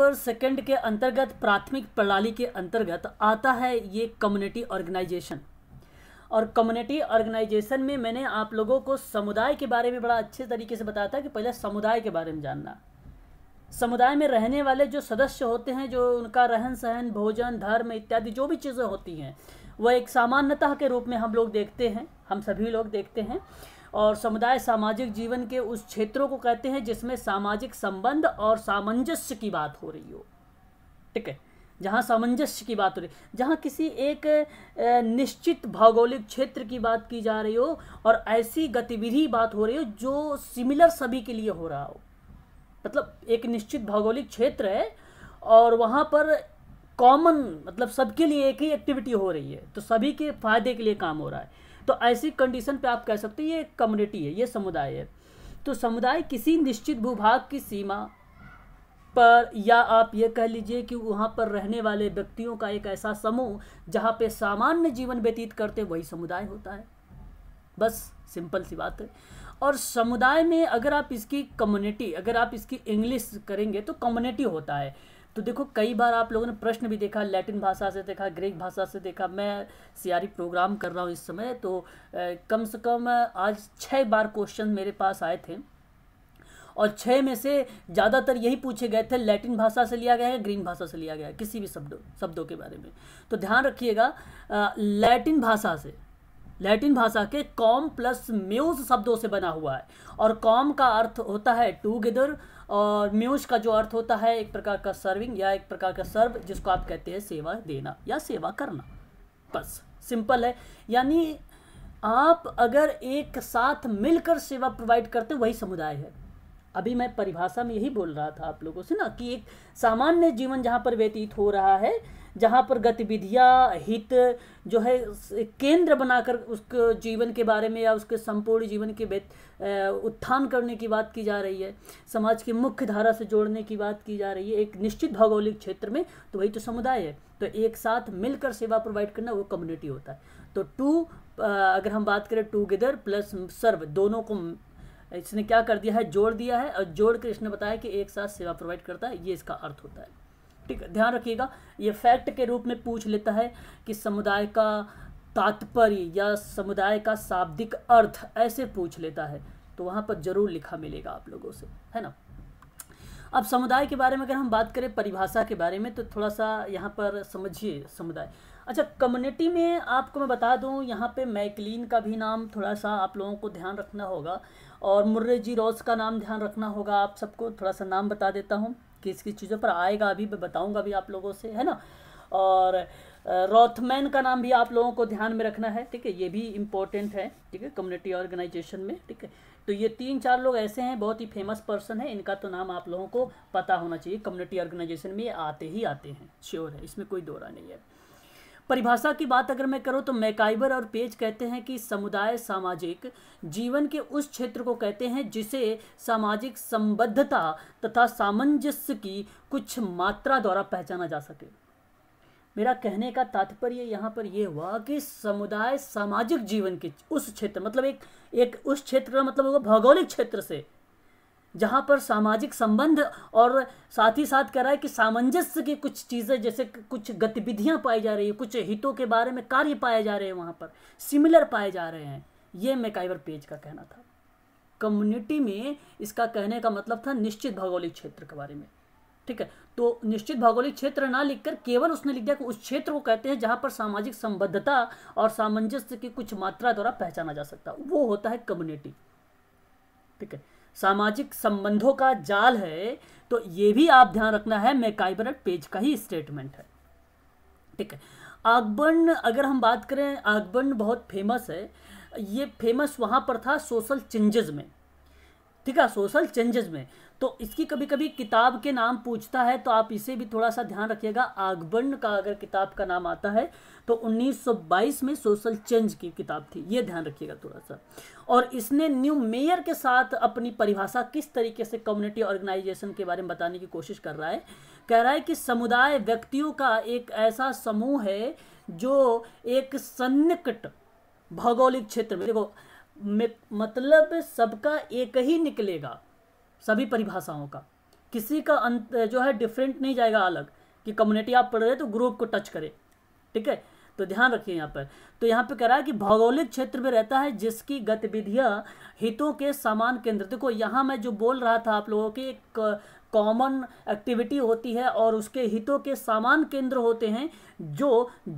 पर सेकंड के अंतर्गत प्राथमिक प्रणाली के अंतर्गत आता है ये कम्युनिटी ऑर्गेनाइजेशन और कम्युनिटी ऑर्गेनाइजेशन में मैंने आप लोगों को समुदाय के बारे में बड़ा अच्छे तरीके से बताया था कि पहले समुदाय के बारे में जानना समुदाय में रहने वाले जो सदस्य होते हैं जो उनका रहन सहन भोजन धर्म इत्यादि जो भी चीज़ें होती हैं वह एक सामान्यतः के रूप में हम लोग देखते हैं हम सभी लोग देखते हैं और समुदाय सामाजिक जीवन के उस क्षेत्रों को कहते हैं जिसमें सामाजिक संबंध और सामंजस्य की बात हो रही हो ठीक है जहाँ सामंजस्य की बात हो रही जहाँ किसी एक निश्चित भौगोलिक क्षेत्र की बात की जा रही हो और ऐसी गतिविधि बात हो रही हो जो सिमिलर सभी के लिए हो रहा हो मतलब एक निश्चित भौगोलिक क्षेत्र है और वहाँ पर कॉमन मतलब सबके लिए एक ही एक्टिविटी हो रही है तो सभी के फायदे के लिए काम हो रहा है तो ऐसी कंडीशन पे आप कह सकते हैं ये कम्युनिटी है ये समुदाय है तो समुदाय किसी निश्चित भूभाग की सीमा पर या आप ये कह लीजिए कि वहाँ पर रहने वाले व्यक्तियों का एक ऐसा समूह जहाँ पे सामान्य जीवन व्यतीत करते वही समुदाय होता है बस सिंपल सी बात है और समुदाय में अगर आप इसकी कम्युनिटी अगर आप इसकी इंग्लिश करेंगे तो कम्युनिटी होता है तो देखो कई बार आप लोगों ने प्रश्न भी देखा लैटिन भाषा से देखा ग्रीक भाषा से देखा मैं सियारी प्रोग्राम कर रहा हूँ इस समय तो कम से कम आज छः बार क्वेश्चन मेरे पास आए थे और छः में से ज़्यादातर यही पूछे गए थे लैटिन भाषा से लिया गया है ग्रीन भाषा से लिया गया है किसी भी शब्दों शब्दों के बारे में तो ध्यान रखिएगा लैटिन भाषा से लैटिन भाषा के कॉम प्लस म्यूज शब्दों से बना हुआ है और कॉम का अर्थ होता है टूगेदर और म्यूज का जो अर्थ होता है एक प्रकार का सर्विंग या एक प्रकार का सर्व जिसको आप कहते हैं सेवा देना या सेवा करना बस सिंपल है यानी आप अगर एक साथ मिलकर सेवा प्रोवाइड करते वही समुदाय है अभी मैं परिभाषा में यही बोल रहा था आप लोगों से ना कि एक सामान्य जीवन जहाँ पर व्यतीत हो रहा है जहाँ पर गतिविधियाँ हित जो है केंद्र बनाकर उसके जीवन के बारे में या उसके संपूर्ण जीवन के उत्थान करने की बात की जा रही है समाज की मुख्य धारा से जोड़ने की बात की जा रही है एक निश्चित भौगोलिक क्षेत्र में तो वही तो समुदाय है तो एक साथ मिलकर सेवा प्रोवाइड करना वो कम्युनिटी होता है तो टू अगर हम बात करें टूगेदर प्लस सर्व दोनों को इसने क्या कर दिया है जोड़ दिया है और जोड़ कर इसने बताया कि एक साथ सेवा प्रोवाइड करता है ये इसका अर्थ होता है ठीक है ध्यान रखिएगा ये फैक्ट के रूप में पूछ लेता है कि समुदाय का तात्पर्य या समुदाय का शाब्दिक अर्थ ऐसे पूछ लेता है तो वहाँ पर जरूर लिखा मिलेगा आप लोगों से है ना अब समुदाय के बारे में अगर हम बात करें परिभाषा के बारे में तो थोड़ा सा यहाँ पर समझिए समुदाय अच्छा कम्युनिटी में आपको मैं बता दूँ यहाँ पे मैकलिन का भी नाम थोड़ा सा आप लोगों को ध्यान रखना होगा और मुर्रे जी रॉस का नाम ध्यान रखना होगा आप सबको थोड़ा सा नाम बता देता हूँ किस किस चीज़ों पर आएगा अभी मैं बताऊँगा भी आप लोगों से है ना और रॉथमैन का नाम भी आप लोगों को ध्यान में रखना है ठीक है ये भी इम्पोर्टेंट है ठीक है कम्युनिटी ऑर्गेनाइजेशन में ठीक है तो ये तीन चार लोग ऐसे हैं बहुत ही फेमस पर्सन है इनका तो नाम आप लोगों को पता होना चाहिए कम्युनिटी ऑर्गेनाइजेशन में आते ही आते हैं श्योर है इसमें कोई दौरा नहीं है परिभाषा की बात अगर मैं करूँ तो मैकाइबर और पेज कहते हैं कि समुदाय सामाजिक जीवन के उस क्षेत्र को कहते हैं जिसे सामाजिक संबद्धता तथा सामंजस्य की कुछ मात्रा द्वारा पहचाना जा सके मेरा कहने का तात्पर्य यहाँ पर यह हुआ कि समुदाय सामाजिक जीवन के उस क्षेत्र मतलब एक एक उस क्षेत्र का मतलब होगा भौगोलिक क्षेत्र से जहाँ पर सामाजिक संबंध और साथ ही साथ कह रहा है कि सामंजस्य की कुछ चीज़ें जैसे कुछ गतिविधियाँ पाई जा रही है कुछ हितों के बारे में कार्य पाए जा रहे हैं वहाँ पर सिमिलर पाए जा रहे हैं ये मेकाइवर पेज का कहना था कम्युनिटी में इसका कहने का मतलब था निश्चित भौगोलिक क्षेत्र के बारे में ठीक है तो निश्चित भौगोलिक क्षेत्र ना लिखकर केवल उसने लिख दिया कि उस क्षेत्र को कहते हैं जहाँ पर सामाजिक संबद्धता और सामंजस्य की कुछ मात्रा द्वारा पहचाना जा सकता वो होता है कम्युनिटी ठीक है सामाजिक संबंधों का जाल है तो ये भी आप ध्यान रखना है मैकाइबरट पेज का ही स्टेटमेंट है ठीक है आगबर्न अगर हम बात करें आगबर्न बहुत फेमस है ये फेमस वहाँ पर था सोशल चेंजेस में ठीक है सोशल चेंजेस में तो इसकी कभी कभी किताब के नाम पूछता है तो आप इसे भी थोड़ा सा ध्यान रखिएगा आगबंड का अगर किताब का नाम आता है तो 1922 में सोशल चेंज की किताब थी ये ध्यान रखिएगा थोड़ा सा और इसने न्यू मेयर के साथ अपनी परिभाषा किस तरीके से कम्युनिटी ऑर्गेनाइजेशन के बारे में बताने की कोशिश कर रहा है कह रहा है कि समुदाय व्यक्तियों का एक ऐसा समूह है जो एक सन्निकट भौगोलिक क्षेत्र में देखो मतलब सबका एक ही निकलेगा सभी परिभाषाओं का किसी का अंत जो है डिफरेंट नहीं जाएगा अलग कि कम्युनिटी आप पढ़ रहे तो ग्रुप को टच करें ठीक है तो ध्यान रखिए यहाँ पर तो यहाँ पे कह रहा है कि भौगोलिक क्षेत्र में रहता है जिसकी गतिविधियाँ हितों के समान केंद्र देखो यहाँ मैं जो बोल रहा था आप लोगों के एक कॉमन एक्टिविटी होती है और उसके हितों के समान केंद्र होते हैं जो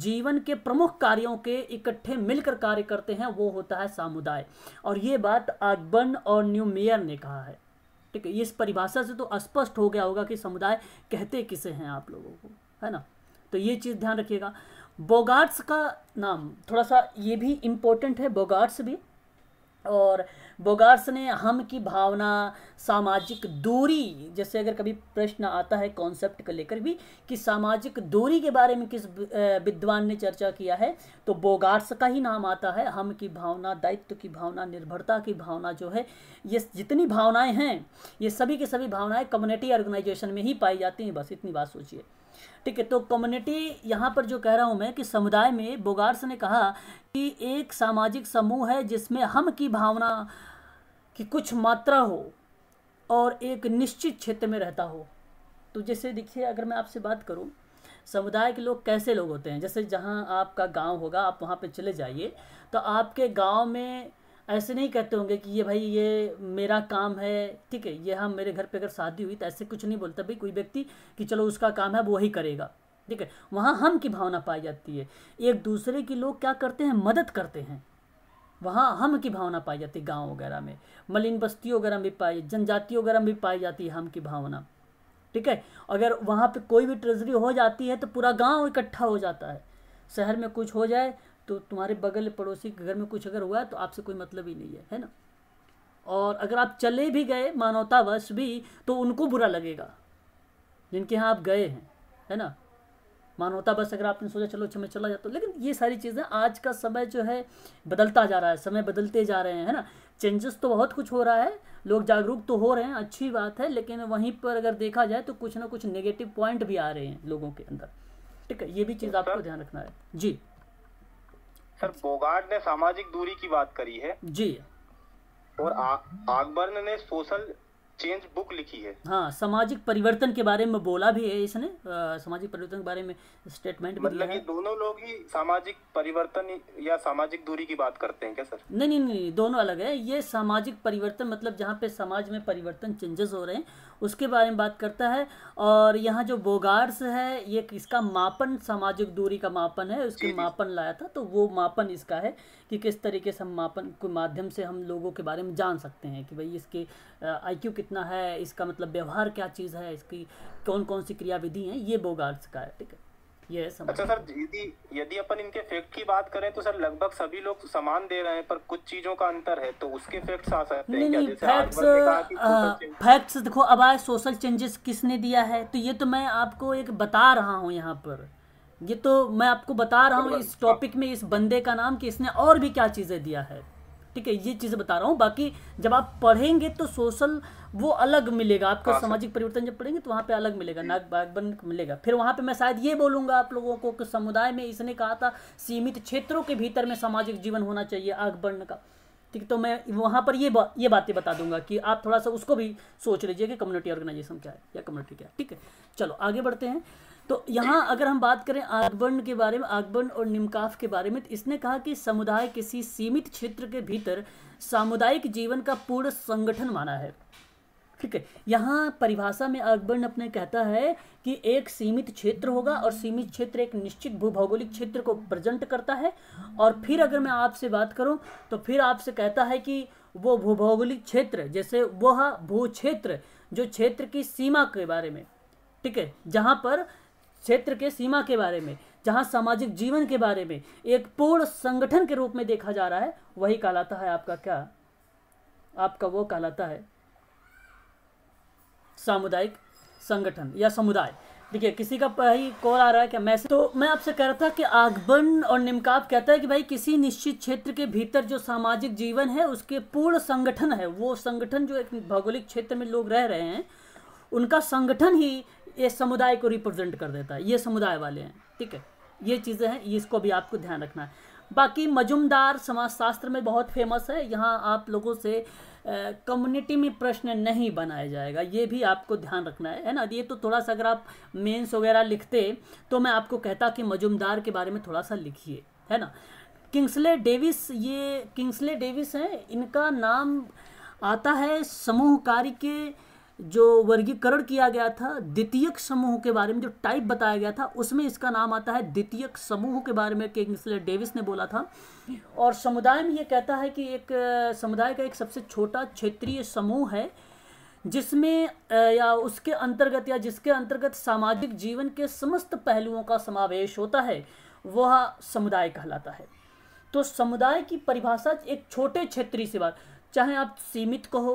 जीवन के प्रमुख कार्यों के इकट्ठे मिलकर कार्य करते हैं वो होता है सामुदाय और ये बात आगबन और न्यू मेयर ने कहा है ठीक है इस परिभाषा से तो स्पष्ट हो गया होगा कि समुदाय कहते किसे हैं आप लोगों को है ना तो ये चीज़ ध्यान रखिएगा बोगाट्स का नाम थोड़ा सा ये भी इम्पोर्टेंट है बोगाट्स भी और बोगार्स ने हम की भावना सामाजिक दूरी जैसे अगर कभी प्रश्न आता है कॉन्सेप्ट को लेकर भी कि सामाजिक दूरी के बारे में किस विद्वान ने चर्चा किया है तो बोगार्स का ही नाम आता है हम की भावना दायित्व की भावना निर्भरता की भावना जो है ये जितनी भावनाएँ हैं ये सभी की सभी भावनाएं कम्युनिटी ऑर्गेनाइजेशन में ही पाई जाती हैं बस इतनी बात सोचिए ठीक है तो कम्युनिटी यहाँ पर जो कह रहा हूँ मैं कि समुदाय में बोगार्स ने कहा कि एक सामाजिक समूह है जिसमें हम की भावना कि कुछ मात्रा हो और एक निश्चित क्षेत्र में रहता हो तो जैसे देखिए अगर मैं आपसे बात करूं समुदाय के लोग कैसे लोग होते हैं जैसे जहां आपका गांव होगा आप वहां पे चले जाइए तो आपके गांव में ऐसे नहीं कहते होंगे कि ये भाई ये मेरा काम है ठीक है ये हम मेरे घर पे अगर शादी हुई तो ऐसे कुछ नहीं बोलता भाई कोई व्यक्ति कि चलो उसका काम है वो वही करेगा ठीक है वहाँ हम की भावना पाई जाती है एक दूसरे की लोग क्या करते हैं मदद करते हैं वहाँ हम की भावना पाई जाती है गाँव वगैरह में मलिन बस्तियों वगैरह में पाई जनजाति वगैरह में भी पाई जाती है हम की भावना ठीक है अगर वहाँ पे कोई भी ट्रेजरी हो जाती है तो पूरा गांव इकट्ठा हो जाता है शहर में कुछ हो जाए तो तुम्हारे बगल पड़ोसी के घर में कुछ अगर हुआ है तो आपसे कोई मतलब ही नहीं है है ना और अगर आप चले भी गए मानवतावश भी तो उनको बुरा लगेगा जिनके यहाँ आप गए हैं है ना मान होता बस अगर आपने सोचा चलो अच्छा मैं चला जाता हूँ लेकिन ये सारी चीज़ें आज का समय जो है बदलता जा रहा है समय बदलते जा रहे हैं ना चेंजेस तो बहुत कुछ हो रहा है लोग जागरूक तो हो रहे हैं अच्छी बात है लेकिन वहीं पर अगर देखा जाए तो कुछ ना कुछ नेगेटिव पॉइंट भी आ रहे हैं लोगों के अंदर ठीक है ये भी चीज़ आपको ध्यान रखना है जी सर बोगार्ड ने सामाजिक दूरी की बात करी है जी और अकबर ने सोशल चेंज बुक लिखी है हाँ सामाजिक परिवर्तन के बारे में बोला भी है इसने सामाजिक परिवर्तन के बारे में स्टेटमेंट मतलब कि दोनों लोग ही सामाजिक परिवर्तन या सामाजिक दूरी की बात करते हैं क्या सर नहीं नहीं नहीं दोनों अलग है ये सामाजिक परिवर्तन मतलब जहाँ पे समाज में परिवर्तन चेंजेस हो रहे हैं उसके बारे में बात करता है और यहाँ जो बोगार्स है ये इसका मापन सामाजिक दूरी का मापन है उसके मापन लाया था तो वो मापन इसका है कि किस तरीके से हम मापन के माध्यम से हम लोगों के बारे में जान सकते हैं कि भाई इसके आईक्यू कितना है इसका मतलब व्यवहार क्या चीज़ है इसकी कौन कौन सी क्रियाविधि हैं ये बोगार्स का है ठीक है अच्छा सर यदि यदि अपन इनके फैक्ट की बात करें तो सर लगभग सभी लोग समान दे रहे हैं पर कुछ चीजों का अंतर है तो उसके फैक्ट्स आ सकते नहीं, हैं फैक्ट्स फैक्ट्स देखो अब आए सोशल चेंजेस किसने दिया है तो ये तो मैं आपको एक बता रहा हूँ यहाँ पर ये तो मैं आपको बता रहा हूँ इस टॉपिक में इस बंदे का नाम कि इसने और भी क्या चीज़ें दिया है ठीक है ये चीज़ें बता रहा हूँ बाकी जब आप पढ़ेंगे तो सोशल वो अलग मिलेगा आपको हाँ, सामाजिक परिवर्तन जब पढ़ेंगे तो वहाँ पे अलग मिलेगा नाग बागबन मिलेगा फिर वहाँ पे मैं शायद ये बोलूंगा आप लोगों को कि समुदाय में इसने कहा था सीमित क्षेत्रों के भीतर में सामाजिक जीवन होना चाहिए आग आगबर्ण का ठीक तो मैं वहाँ पर ये बा, ये बातें बता दूंगा कि आप थोड़ा सा उसको भी सोच लीजिए कि कम्युनिटी ऑर्गेनाइजेशन क्या है या कम्युनिटी क्या है ठीक है चलो आगे बढ़ते हैं तो यहाँ अगर हम बात करें आगबर्ण के बारे में आगबर्ण और निमकाफ के बारे में तो इसने कहा कि समुदाय किसी सीमित क्षेत्र के भीतर सामुदायिक जीवन का पूर्ण संगठन माना है ठीक है यहाँ परिभाषा में अकबर अपने कहता है कि एक सीमित क्षेत्र होगा और सीमित क्षेत्र एक निश्चित भूभौगोलिक क्षेत्र को प्रेजेंट करता है और फिर अगर मैं आपसे बात करूँ तो फिर आपसे कहता है कि वो भूभौगोलिक क्षेत्र जैसे वह भू क्षेत्र जो क्षेत्र की सीमा के बारे में ठीक है जहाँ पर क्षेत्र के सीमा के बारे में जहाँ सामाजिक जीवन के बारे में एक पूर्ण संगठन के रूप में देखा जा रहा है वही कहलाता है आपका क्या आपका वो कहलाता है सामुदायिक संगठन या समुदाय देखिए किसी का भाई कॉल आ रहा है क्या मैसेज तो मैं आपसे कह रहा था कि आगबन और निमकाब कहता है कि भाई किसी निश्चित क्षेत्र के भीतर जो सामाजिक जीवन है उसके पूर्ण संगठन है वो संगठन जो एक भौगोलिक क्षेत्र में लोग रह रहे हैं उनका संगठन ही ये समुदाय को रिप्रेजेंट कर देता है ये समुदाय वाले हैं ठीक है ये चीज़ें हैं इसको भी आपको ध्यान रखना है बाकी मजुमदार समाजशास्त्र में बहुत फेमस है यहाँ आप लोगों से कम्युनिटी में प्रश्न नहीं बनाया जाएगा ये भी आपको ध्यान रखना है है ना ये तो थोड़ा सा अगर आप मेंस वगैरह लिखते तो मैं आपको कहता कि मजुमदार के बारे में थोड़ा सा लिखिए है ना किंग्सले डेविस ये किंग्सले डेविस हैं इनका नाम आता है समूह कार्य के जो वर्गीकरण किया गया था द्वितीयक समूह के बारे में जो टाइप बताया गया था उसमें इसका नाम आता है द्वितीयक समूह के बारे में किंग्सले डेविस ने बोला था और समुदाय में ये कहता है कि एक समुदाय का एक सबसे छोटा क्षेत्रीय समूह है जिसमें या उसके अंतर्गत या जिसके अंतर्गत सामाजिक जीवन के समस्त पहलुओं का समावेश होता है वह समुदाय कहलाता है तो समुदाय की परिभाषा एक छोटे क्षेत्रीय से बात चाहे आप सीमित कहो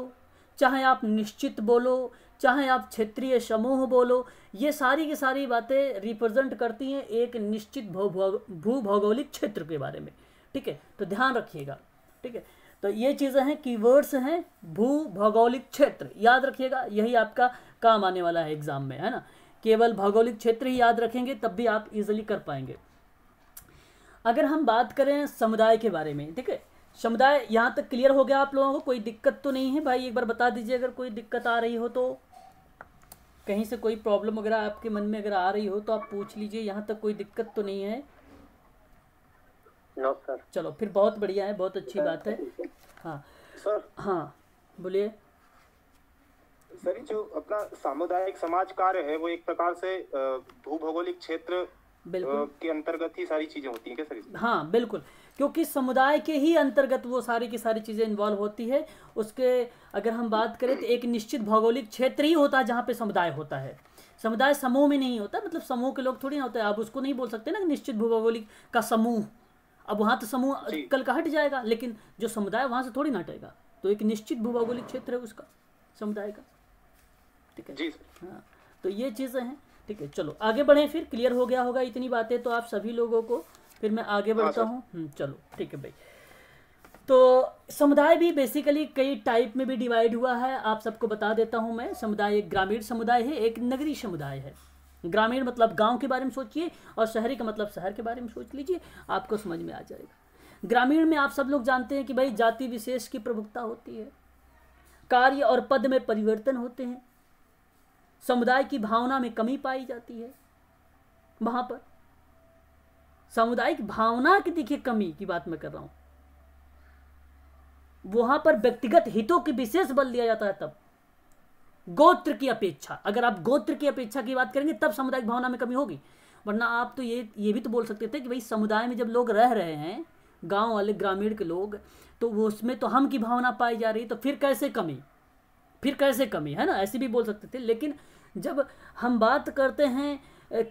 चाहे आप निश्चित बोलो चाहे आप क्षेत्रीय समूह बोलो ये सारी की सारी बातें रिप्रेजेंट करती हैं एक निश्चित भू भौगोलिक क्षेत्र के बारे में ठीक है तो ध्यान रखिएगा ठीक है तो ये चीज़ें हैं कीवर्ड्स हैं भू भौगोलिक क्षेत्र याद रखिएगा यही आपका काम आने वाला है एग्जाम में है ना केवल भौगोलिक क्षेत्र ही याद रखेंगे तब भी आप इजिली कर पाएंगे अगर हम बात करें समुदाय के बारे में ठीक है समुदाय यहाँ तक क्लियर हो गया आप लोगों को कोई दिक्कत तो नहीं है भाई एक बार बता दीजिए अगर कोई दिक्कत आ रही हो तो कहीं से कोई प्रॉब्लम वगैरह आपके मन में अगर आ रही हो तो आप पूछ लीजिए यहाँ तक कोई दिक्कत तो नहीं है नो सर चलो फिर बहुत बढ़िया है बहुत अच्छी बात है हाँ सर हाँ बोलिए सर जो अपना सामुदायिक समाज कार्य है वो एक प्रकार से भूभौगोलिक क्षेत्र के अंतर्गत ही सारी चीजें होती है क्या सर हाँ बिल्कुल क्योंकि समुदाय के ही अंतर्गत वो सारी की सारी चीज़ें इन्वॉल्व होती है उसके अगर हम बात करें तो एक निश्चित भौगोलिक क्षेत्र ही होता है जहाँ पे समुदाय होता है समुदाय समूह में नहीं होता मतलब समूह के लोग थोड़ी ना होते आप उसको नहीं बोल सकते ना निश्चित भौगोलिक का समूह अब वहाँ तो समूह कल का हट जाएगा लेकिन जो समुदाय वहाँ से थोड़ी ना हटेगा तो एक निश्चित भूभौगोलिक क्षेत्र है उसका समुदाय का ठीक है जी हाँ तो ये चीज़ें हैं ठीक है चलो आगे बढ़ें फिर क्लियर हो गया होगा इतनी बातें तो आप सभी लोगों को फिर मैं आगे हाँ बढ़ता हूँ हम्म, चलो ठीक है भाई तो समुदाय भी बेसिकली कई टाइप में भी डिवाइड हुआ है आप सबको बता देता हूँ मैं समुदाय एक ग्रामीण समुदाय है एक नगरीय समुदाय है ग्रामीण मतलब गांव के बारे में सोचिए और शहरी का मतलब शहर के बारे में सोच लीजिए आपको समझ में आ जाएगा ग्रामीण में आप सब लोग जानते हैं कि भाई जाति विशेष की प्रमुखता होती है कार्य और पद में परिवर्तन होते हैं समुदाय की भावना में कमी पाई जाती है वहाँ पर सामुदायिक भावना की देखिए कमी की बात मैं कर रहा हूं वहां पर व्यक्तिगत हितों की विशेष बल दिया जाता है तब गोत्र की अपेक्षा अगर आप गोत्र की अपेक्षा की बात करेंगे तब सामुदायिक भावना में कमी होगी वरना आप तो ये ये भी तो बोल सकते थे कि भाई समुदाय में जब लोग रह रहे हैं गांव वाले ग्रामीण के लोग तो वो उसमें तो हम की भावना पाई जा रही तो फिर कैसे कमी फिर कैसे कमी है ना ऐसे भी बोल सकते थे लेकिन जब हम बात करते हैं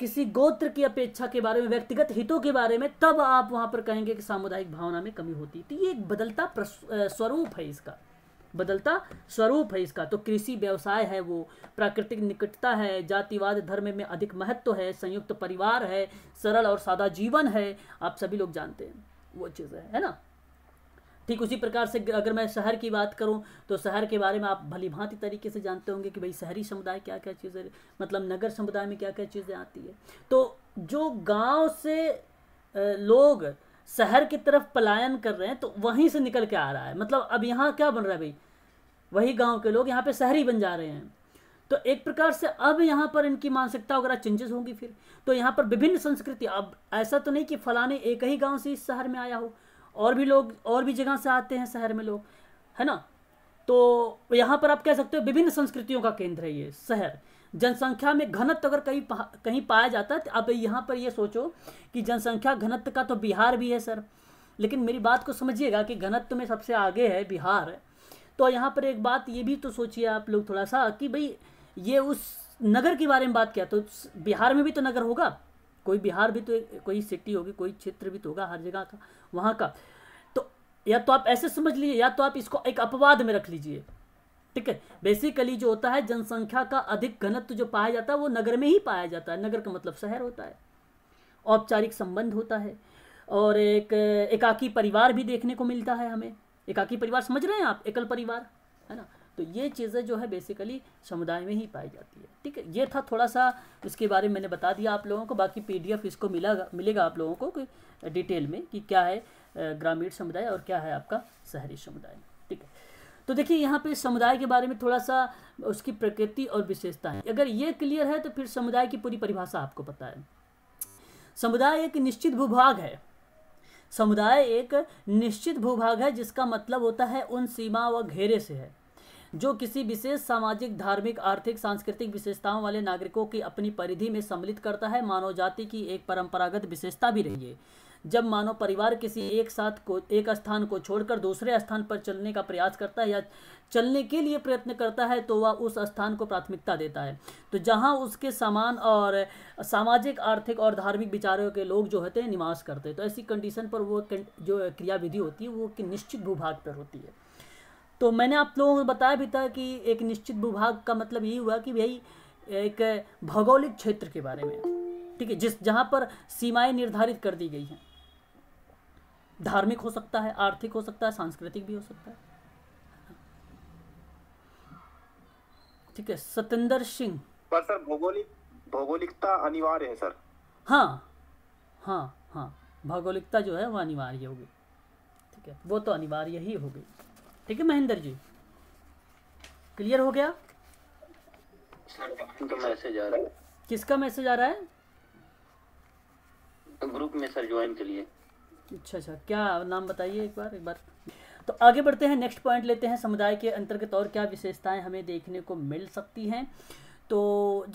किसी गोत्र की अपेक्षा के बारे में व्यक्तिगत हितों के बारे में तब आप वहां पर कहेंगे कि सामुदायिक भावना में कमी होती तो ये एक बदलता स्वरूप है इसका बदलता स्वरूप है इसका तो कृषि व्यवसाय है वो प्राकृतिक निकटता है जातिवाद धर्म में अधिक महत्व है संयुक्त परिवार है सरल और सादा जीवन है आप सभी लोग जानते हैं वो चीज़ है है ना ठीक उसी प्रकार से अगर मैं शहर की बात करूं तो शहर के बारे में आप भली भांति तरीके से जानते होंगे कि भाई शहरी समुदाय क्या क्या चीज़ें मतलब नगर समुदाय में क्या क्या चीज़ें आती है तो जो गांव से लोग शहर की तरफ पलायन कर रहे हैं तो वहीं से निकल के आ रहा है मतलब अब यहाँ क्या बन रहा है भाई वही गाँव के लोग यहाँ पर शहरी बन जा रहे हैं तो एक प्रकार से अब यहाँ पर इनकी मानसिकता वगैरह चेंजेस होंगी फिर तो यहाँ पर विभिन्न संस्कृति अब ऐसा तो नहीं कि फलाने एक ही गांव से इस शहर में आया हो और भी लोग और भी जगह से आते हैं शहर में लोग है ना तो यहाँ पर आप कह सकते हो विभिन्न संस्कृतियों का केंद्र है ये शहर जनसंख्या में घनत्व अगर कहीं पा, कहीं पाया जाता तो अब यहाँ पर ये सोचो कि जनसंख्या घनत्व का तो बिहार भी है सर लेकिन मेरी बात को समझिएगा कि घनत्व में सबसे आगे है बिहार तो यहाँ पर एक बात ये भी तो सोचिए आप लोग थोड़ा सा कि भाई ये उस नगर के बारे में बात किया तो बिहार में भी तो नगर होगा कोई बिहार भी तो कोई सिटी होगी कोई क्षेत्र भी तो होगा हर जगह का वहाँ का तो या तो आप ऐसे समझ लीजिए या तो आप इसको एक अपवाद में रख लीजिए ठीक है बेसिकली जो होता है जनसंख्या का अधिक घनत्व जो पाया जाता है वो नगर में ही पाया जाता है नगर का मतलब शहर होता है औपचारिक संबंध होता है और एक एकाकी परिवार भी देखने को मिलता है हमें एकाकी परिवार समझ रहे हैं आप एकल परिवार है ना तो ये चीज़ें जो है बेसिकली समुदाय में ही पाई जाती है ठीक है ये था थोड़ा सा इसके बारे में मैंने बता दिया आप लोगों को बाकी पीडीएफ इसको मिला मिलेगा आप लोगों को डिटेल में कि क्या है ग्रामीण समुदाय और क्या है आपका शहरी समुदाय ठीक है तो देखिए यहाँ पे समुदाय के बारे में थोड़ा सा उसकी प्रकृति और विशेषताएं अगर ये क्लियर है तो फिर समुदाय की पूरी परिभाषा आपको पता है समुदाय एक निश्चित भूभाग है समुदाय एक निश्चित भूभाग है जिसका मतलब होता है उन सीमा व घेरे से है जो किसी विशेष सामाजिक धार्मिक आर्थिक सांस्कृतिक विशेषताओं वाले नागरिकों की अपनी परिधि में सम्मिलित करता है मानव जाति की एक परंपरागत विशेषता भी रही है जब मानव परिवार किसी एक साथ को एक स्थान को छोड़कर दूसरे स्थान पर चलने का प्रयास करता है या चलने के लिए प्रयत्न करता है तो वह उस स्थान को प्राथमिकता देता है तो जहाँ उसके समान और सामाजिक आर्थिक और धार्मिक विचारों के लोग जो होते हैं निवास करते हैं तो ऐसी कंडीशन पर वो जो क्रियाविधि होती है वो निश्चित भूभाग पर होती है तो मैंने आप लोगों को बताया भी था कि एक निश्चित भूभाग का मतलब यही हुआ कि भाई एक भौगोलिक क्षेत्र के बारे में ठीक है जिस जहां पर सीमाएं निर्धारित कर दी गई हैं धार्मिक हो सकता है आर्थिक हो सकता है सांस्कृतिक भी हो सकता है ठीक है सतेंद्र सिंह पर सर भौगोलिक भौगोलिकता अनिवार्य है सर हाँ हाँ हाँ भौगोलिकता जो है वो अनिवार्य होगी ठीक है वो तो अनिवार्य ही होगी ठीक है महेंद्र जी क्लियर हो गया तो मैसेज आ रहा है किसका मैसेज आ रहा है तो ग्रुप में सर ज्वाइन के लिए अच्छा अच्छा क्या नाम बताइए एक बार एक बार तो आगे बढ़ते हैं नेक्स्ट पॉइंट लेते हैं समुदाय के अंतर्गत और क्या विशेषताएं हमें देखने को मिल सकती हैं तो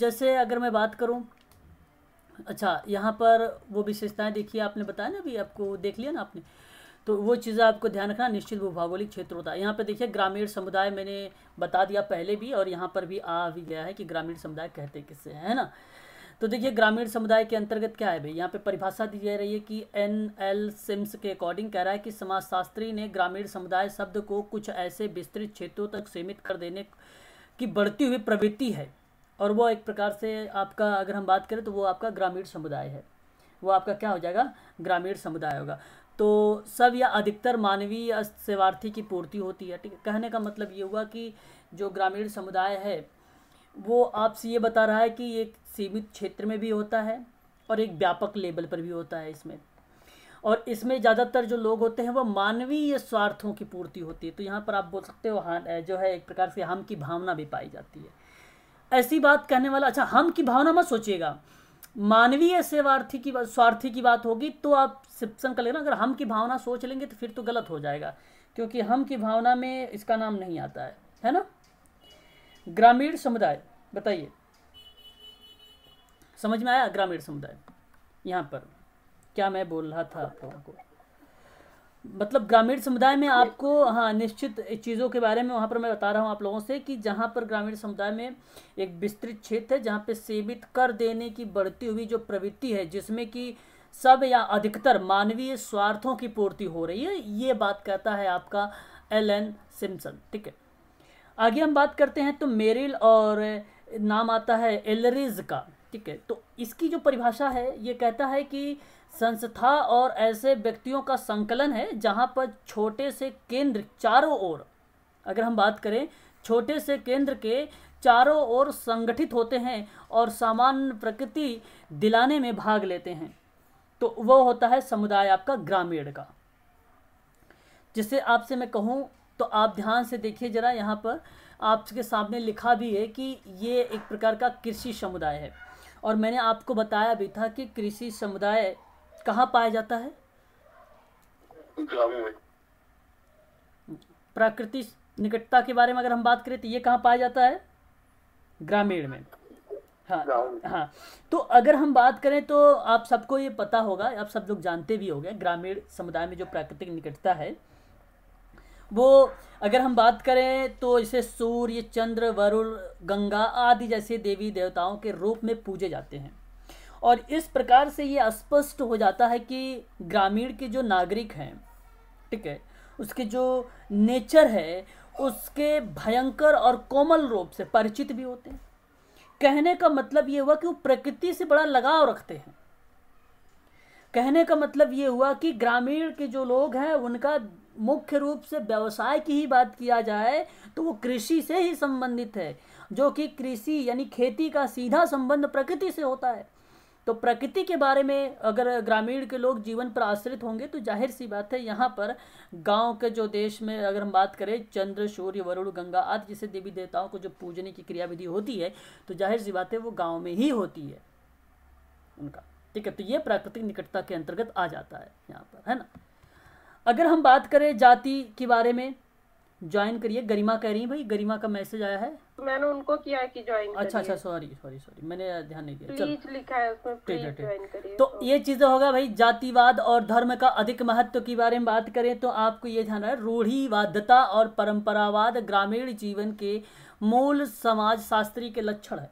जैसे अगर मैं बात करूं अच्छा यहाँ पर वो विशेषताएं देखिए आपने बताया ना अभी आपको देख लिया ना आपने तो वो चीज़ें आपको ध्यान रखना निश्चित भूभौगोलिक क्षेत्र होता है यहाँ पर देखिए ग्रामीण समुदाय मैंने बता दिया पहले भी और यहाँ पर भी आ भी गया है कि ग्रामीण समुदाय कहते किससे है ना तो देखिए ग्रामीण समुदाय के अंतर्गत क्या है भाई यहाँ पे परिभाषा दी जा रही है कि एन एल सिम्स के अकॉर्डिंग कह रहा है कि समाजशास्त्री ने ग्रामीण समुदाय शब्द को कुछ ऐसे विस्तृत क्षेत्रों तक सीमित कर देने की बढ़ती हुई प्रवृत्ति है और वो एक प्रकार से आपका अगर हम बात करें तो वो आपका ग्रामीण समुदाय है वो आपका क्या हो जाएगा ग्रामीण समुदाय होगा तो सब या अधिकतर मानवीय सेवार्थी की पूर्ति होती है ठीक है कहने का मतलब ये हुआ कि जो ग्रामीण समुदाय है वो आपसे ये बता रहा है कि एक सीमित क्षेत्र में भी होता है और एक व्यापक लेवल पर भी होता है इसमें और इसमें ज़्यादातर जो लोग होते हैं वह मानवीय स्वार्थों की पूर्ति होती है तो यहाँ पर आप बोल सकते हो हाँ जो है एक प्रकार से हम की भावना भी पाई जाती है ऐसी बात कहने वाला अच्छा हम की भावना मत सोचिएगा मानवीय सेवार्थी की बात स्वार्थी की बात होगी तो आप सिप्सन का लेना अगर हम की भावना सोच लेंगे तो फिर तो गलत हो जाएगा क्योंकि हम की भावना में इसका नाम नहीं आता है है ना ग्रामीण समुदाय बताइए समझ में आया ग्रामीण समुदाय यहाँ पर क्या मैं बोल रहा था आप लोगों को मतलब ग्रामीण समुदाय में आपको हाँ निश्चित चीज़ों के बारे में वहाँ पर मैं बता रहा हूँ आप लोगों से कि जहाँ पर ग्रामीण समुदाय में एक विस्तृत क्षेत्र है जहाँ पे सीमित कर देने की बढ़ती हुई जो प्रवृत्ति है जिसमें कि सब या अधिकतर मानवीय स्वार्थों की पूर्ति हो रही है ये बात कहता है आपका एल एन सिम्सन ठीक है आगे हम बात करते हैं तो मेरिल और नाम आता है एलरिज का ठीक है तो इसकी जो परिभाषा है ये कहता है कि संस्था और ऐसे व्यक्तियों का संकलन है जहाँ पर छोटे से केंद्र चारों ओर अगर हम बात करें छोटे से केंद्र के चारों ओर संगठित होते हैं और सामान्य प्रकृति दिलाने में भाग लेते हैं तो वो होता है समुदाय आपका ग्रामीण का जिसे आपसे मैं कहूँ तो आप ध्यान से देखिए जरा यहाँ पर आपके सामने लिखा भी है कि ये एक प्रकार का कृषि समुदाय है और मैंने आपको बताया भी था कि कृषि समुदाय कहाँ पाया जाता है प्राकृतिक निकटता के बारे में अगर हम बात करें तो ये कहाँ पाया जाता है ग्रामीण में हाँ हाँ तो अगर हम बात करें तो आप सबको ये पता होगा आप सब लोग जानते भी होंगे ग्रामीण समुदाय में जो प्राकृतिक निकटता है वो अगर हम बात करें तो इसे सूर्य चंद्र वरुण गंगा आदि जैसे देवी देवताओं के रूप में पूजे जाते हैं और इस प्रकार से ये स्पष्ट हो जाता है कि ग्रामीण के जो नागरिक हैं ठीक है उसके जो नेचर है उसके भयंकर और कोमल रूप से परिचित भी होते हैं कहने का मतलब ये हुआ कि वो प्रकृति से बड़ा लगाव रखते हैं कहने का मतलब ये हुआ कि ग्रामीण के जो लोग हैं उनका मुख्य रूप से व्यवसाय की ही बात किया जाए तो वो कृषि से ही संबंधित है जो कि कृषि यानी खेती का सीधा संबंध प्रकृति से होता है तो प्रकृति के बारे में अगर ग्रामीण के लोग जीवन पर आश्रित होंगे तो जाहिर सी बात है यहाँ पर गांव के जो देश में अगर हम बात करें चंद्र सूर्य वरुण गंगा आदि जैसे देवी देवताओं को जो पूजने की क्रियाविधि होती है तो जाहिर सी बात है वो गाँव में ही होती है उनका ठीक है तो ये प्राकृतिक निकटता के अंतर्गत आ जाता है यहाँ पर है ना अगर हम बात करें जाति के बारे में ज्वाइन करिए गरिमा कह रही है भाई गरिमा का मैसेज आया है मैंने उनको किया है कि ज्वाइन अच्छा अच्छा सॉरी सॉरी सॉरी मैंने ध्यान नहीं दिया प्लीज लिखा है उसमें ज्वाइन करिए तो, ये चीज होगा भाई जातिवाद और धर्म का अधिक महत्व के बारे में बात करें तो आपको ये ध्यान है रूढ़ीवादता और परंपरावाद ग्रामीण जीवन के मूल समाज शास्त्री के लक्षण है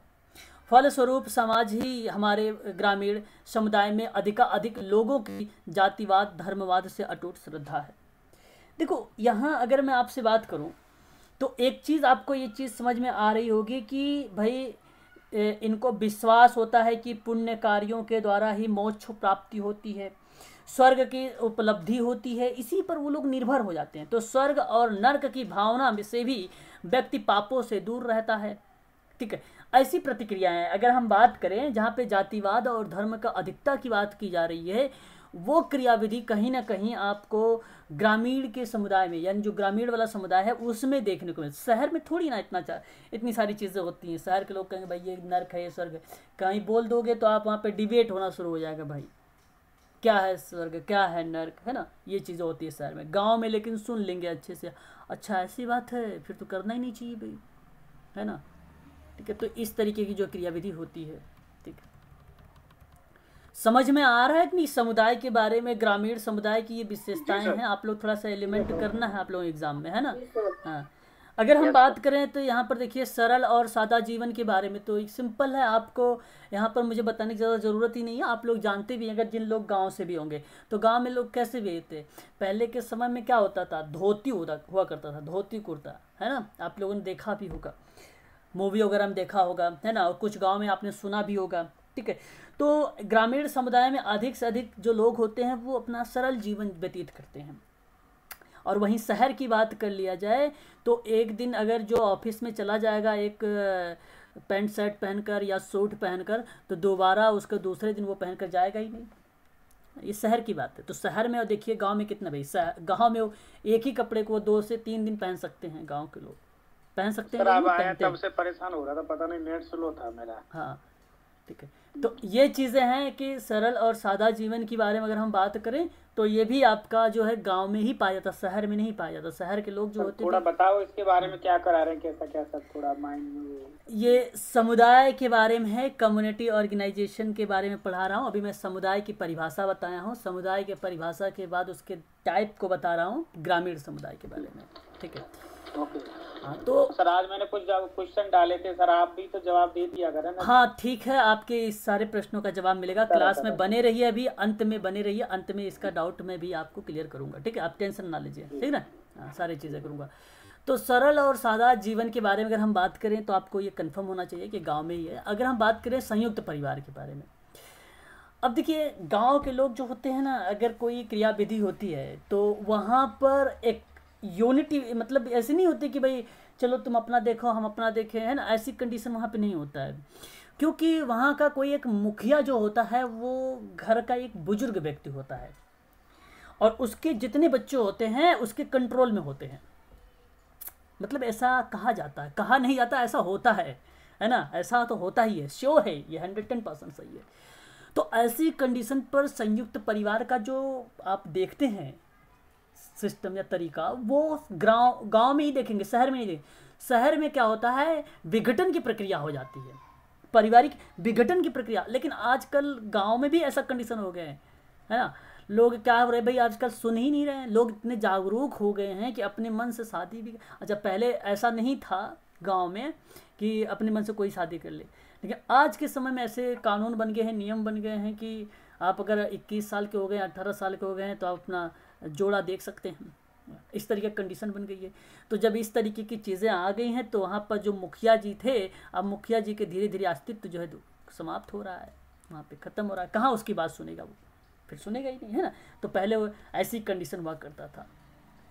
फलस्वरूप समाज ही हमारे ग्रामीण समुदाय में अधिकाधिक लोगों की जातिवाद धर्मवाद से अटूट श्रद्धा है देखो यहाँ अगर मैं आपसे बात करूँ तो एक चीज़ आपको ये चीज़ समझ में आ रही होगी कि भाई इनको विश्वास होता है कि पुण्य कार्यों के द्वारा ही मोक्ष प्राप्ति होती है स्वर्ग की उपलब्धि होती है इसी पर वो लोग निर्भर हो जाते हैं तो स्वर्ग और नर्क की भावना में से भी व्यक्ति पापों से दूर रहता है ठीक है ऐसी प्रतिक्रियाएं अगर हम बात करें जहाँ पे जातिवाद और धर्म का अधिकता की बात की जा रही है वो क्रियाविधि कहीं ना कहीं आपको ग्रामीण के समुदाय में यानी जो ग्रामीण वाला समुदाय है उसमें देखने को मिले शहर में थोड़ी ना इतना इतनी सारी चीज़ें होती हैं शहर के लोग कहेंगे भाई ये नर्क है ये स्वर्ग है कहीं बोल दोगे तो आप वहाँ पर डिबेट होना शुरू हो जाएगा भाई क्या है स्वर्ग क्या है नर्क है ना ये चीज़ें होती है शहर में गाँव में लेकिन सुन लेंगे अच्छे से अच्छा ऐसी बात है फिर तो करना ही नहीं चाहिए भाई है ना ठीक है तो इस तरीके की जो क्रियाविधि होती है समझ में आ रहा है कि नहीं समुदाय के बारे में ग्रामीण समुदाय की ये विशेषताएं हैं आप लोग थोड़ा सा एलिमेंट करना है आप लोग एग्जाम में है ना हाँ अगर हम बात करें तो यहाँ पर देखिए सरल और सादा जीवन के बारे में तो एक सिंपल है आपको यहाँ पर मुझे बताने की ज़्यादा ज़रूरत ही नहीं है आप लोग जानते भी हैं अगर जिन लोग गांव से भी होंगे तो गांव में लोग कैसे भेजते पहले के समय में क्या होता था धोती होता हुआ करता था धोती कुर्ता है ना आप लोगों ने देखा भी होगा मूवी वगैरह में देखा होगा है ना और कुछ गाँव में आपने सुना भी होगा ठीक है तो ग्रामीण समुदाय में अधिक से अधिक जो लोग होते हैं वो अपना सरल जीवन व्यतीत करते हैं और वहीं शहर की बात कर लिया जाए तो एक दिन अगर जो ऑफिस में चला जाएगा एक पैंट शर्ट पहनकर या सूट पहनकर तो दोबारा उसके दूसरे दिन वो पहनकर जाएगा ही नहीं ये शहर की बात है तो शहर में और देखिए गांव में कितना भाई गांव में एक ही कपड़े को दो से तीन दिन पहन सकते हैं गांव के लोग पहन सकते हैं तब से परेशान हो रहा था पता नहीं नेट स्लो था मेरा हाँ ठीक है तो ये चीज़ें हैं कि सरल और सादा जीवन के बारे में अगर हम बात करें तो ये भी आपका जो है गांव में ही पाया जाता शहर में नहीं पाया जाता शहर के लोग जो होते थोड़ा बताओ इसके बारे में क्या करा रहे हैं कैसा क्या सब थोड़ा माइंड ये समुदाय के बारे में है कम्युनिटी ऑर्गेनाइजेशन के बारे में पढ़ा रहा हूँ अभी मैं समुदाय की परिभाषा बताया हूँ समुदाय के परिभाषा के बाद उसके टाइप को बता रहा हूँ ग्रामीण समुदाय के बारे में ठीक है हाँ तो-, तो सर आज मैंने कुछ क्वेश्चन डाले थे सर आप भी तो जवाब दे दिया करें ना हाँ ठीक है आपके इस सारे प्रश्नों का जवाब मिलेगा क्लास में बने रहिए अभी अंत में बने रहिए अंत में इसका डाउट में भी आपको क्लियर करूंगा ठीक है आप टेंशन ना लीजिए ठीक ना हाँ, सारी चीज़ें करूंगा तो सरल और सादा जीवन के बारे में अगर हम बात करें तो आपको ये कंफर्म होना चाहिए कि गांव में ही है अगर हम बात करें संयुक्त परिवार के बारे में अब देखिए गांव के लोग जो होते हैं ना अगर कोई क्रियाविधि होती है तो वहाँ पर एक यूनिटी मतलब ऐसी नहीं होती कि भाई चलो तुम अपना देखो हम अपना देखें है ना ऐसी कंडीशन वहाँ पे नहीं होता है क्योंकि वहाँ का कोई एक मुखिया जो होता है वो घर का एक बुजुर्ग व्यक्ति होता है और उसके जितने बच्चे होते हैं उसके कंट्रोल में होते हैं मतलब ऐसा कहा जाता है कहा नहीं जाता ऐसा होता है है ना ऐसा तो होता ही है श्योर है ये हंड्रेड टेन परसेंट सही है तो ऐसी कंडीशन पर संयुक्त परिवार का जो आप देखते हैं सिस्टम या तरीका वो गांव में ही देखेंगे शहर में नहीं देखेंगे शहर में क्या होता है विघटन की प्रक्रिया हो जाती है पारिवारिक विघटन की प्रक्रिया लेकिन आजकल गांव में भी ऐसा कंडीशन हो गया है है ना लोग क्या हो रहे भाई आजकल सुन ही नहीं रहे हैं लोग इतने जागरूक हो गए हैं कि अपने मन से शादी भी अच्छा पहले ऐसा नहीं था गांव में कि अपने मन से कोई शादी कर ले लेकिन आज के समय में ऐसे कानून बन गए हैं नियम बन गए हैं कि आप अगर 21 साल के हो गए अट्ठारह साल के हो गए हैं तो आप अपना जोड़ा देख सकते हैं इस तरीके की कंडीशन बन गई है तो जब इस तरीके की चीज़ें आ गई हैं तो वहाँ पर जो मुखिया जी थे अब मुखिया जी के धीरे धीरे अस्तित्व जो है समाप्त हो रहा है वहाँ पे ख़त्म हो रहा है कहाँ उसकी बात सुनेगा वो फिर सुनेगा ही नहीं है ना तो पहले वो ऐसी कंडीशन हुआ करता था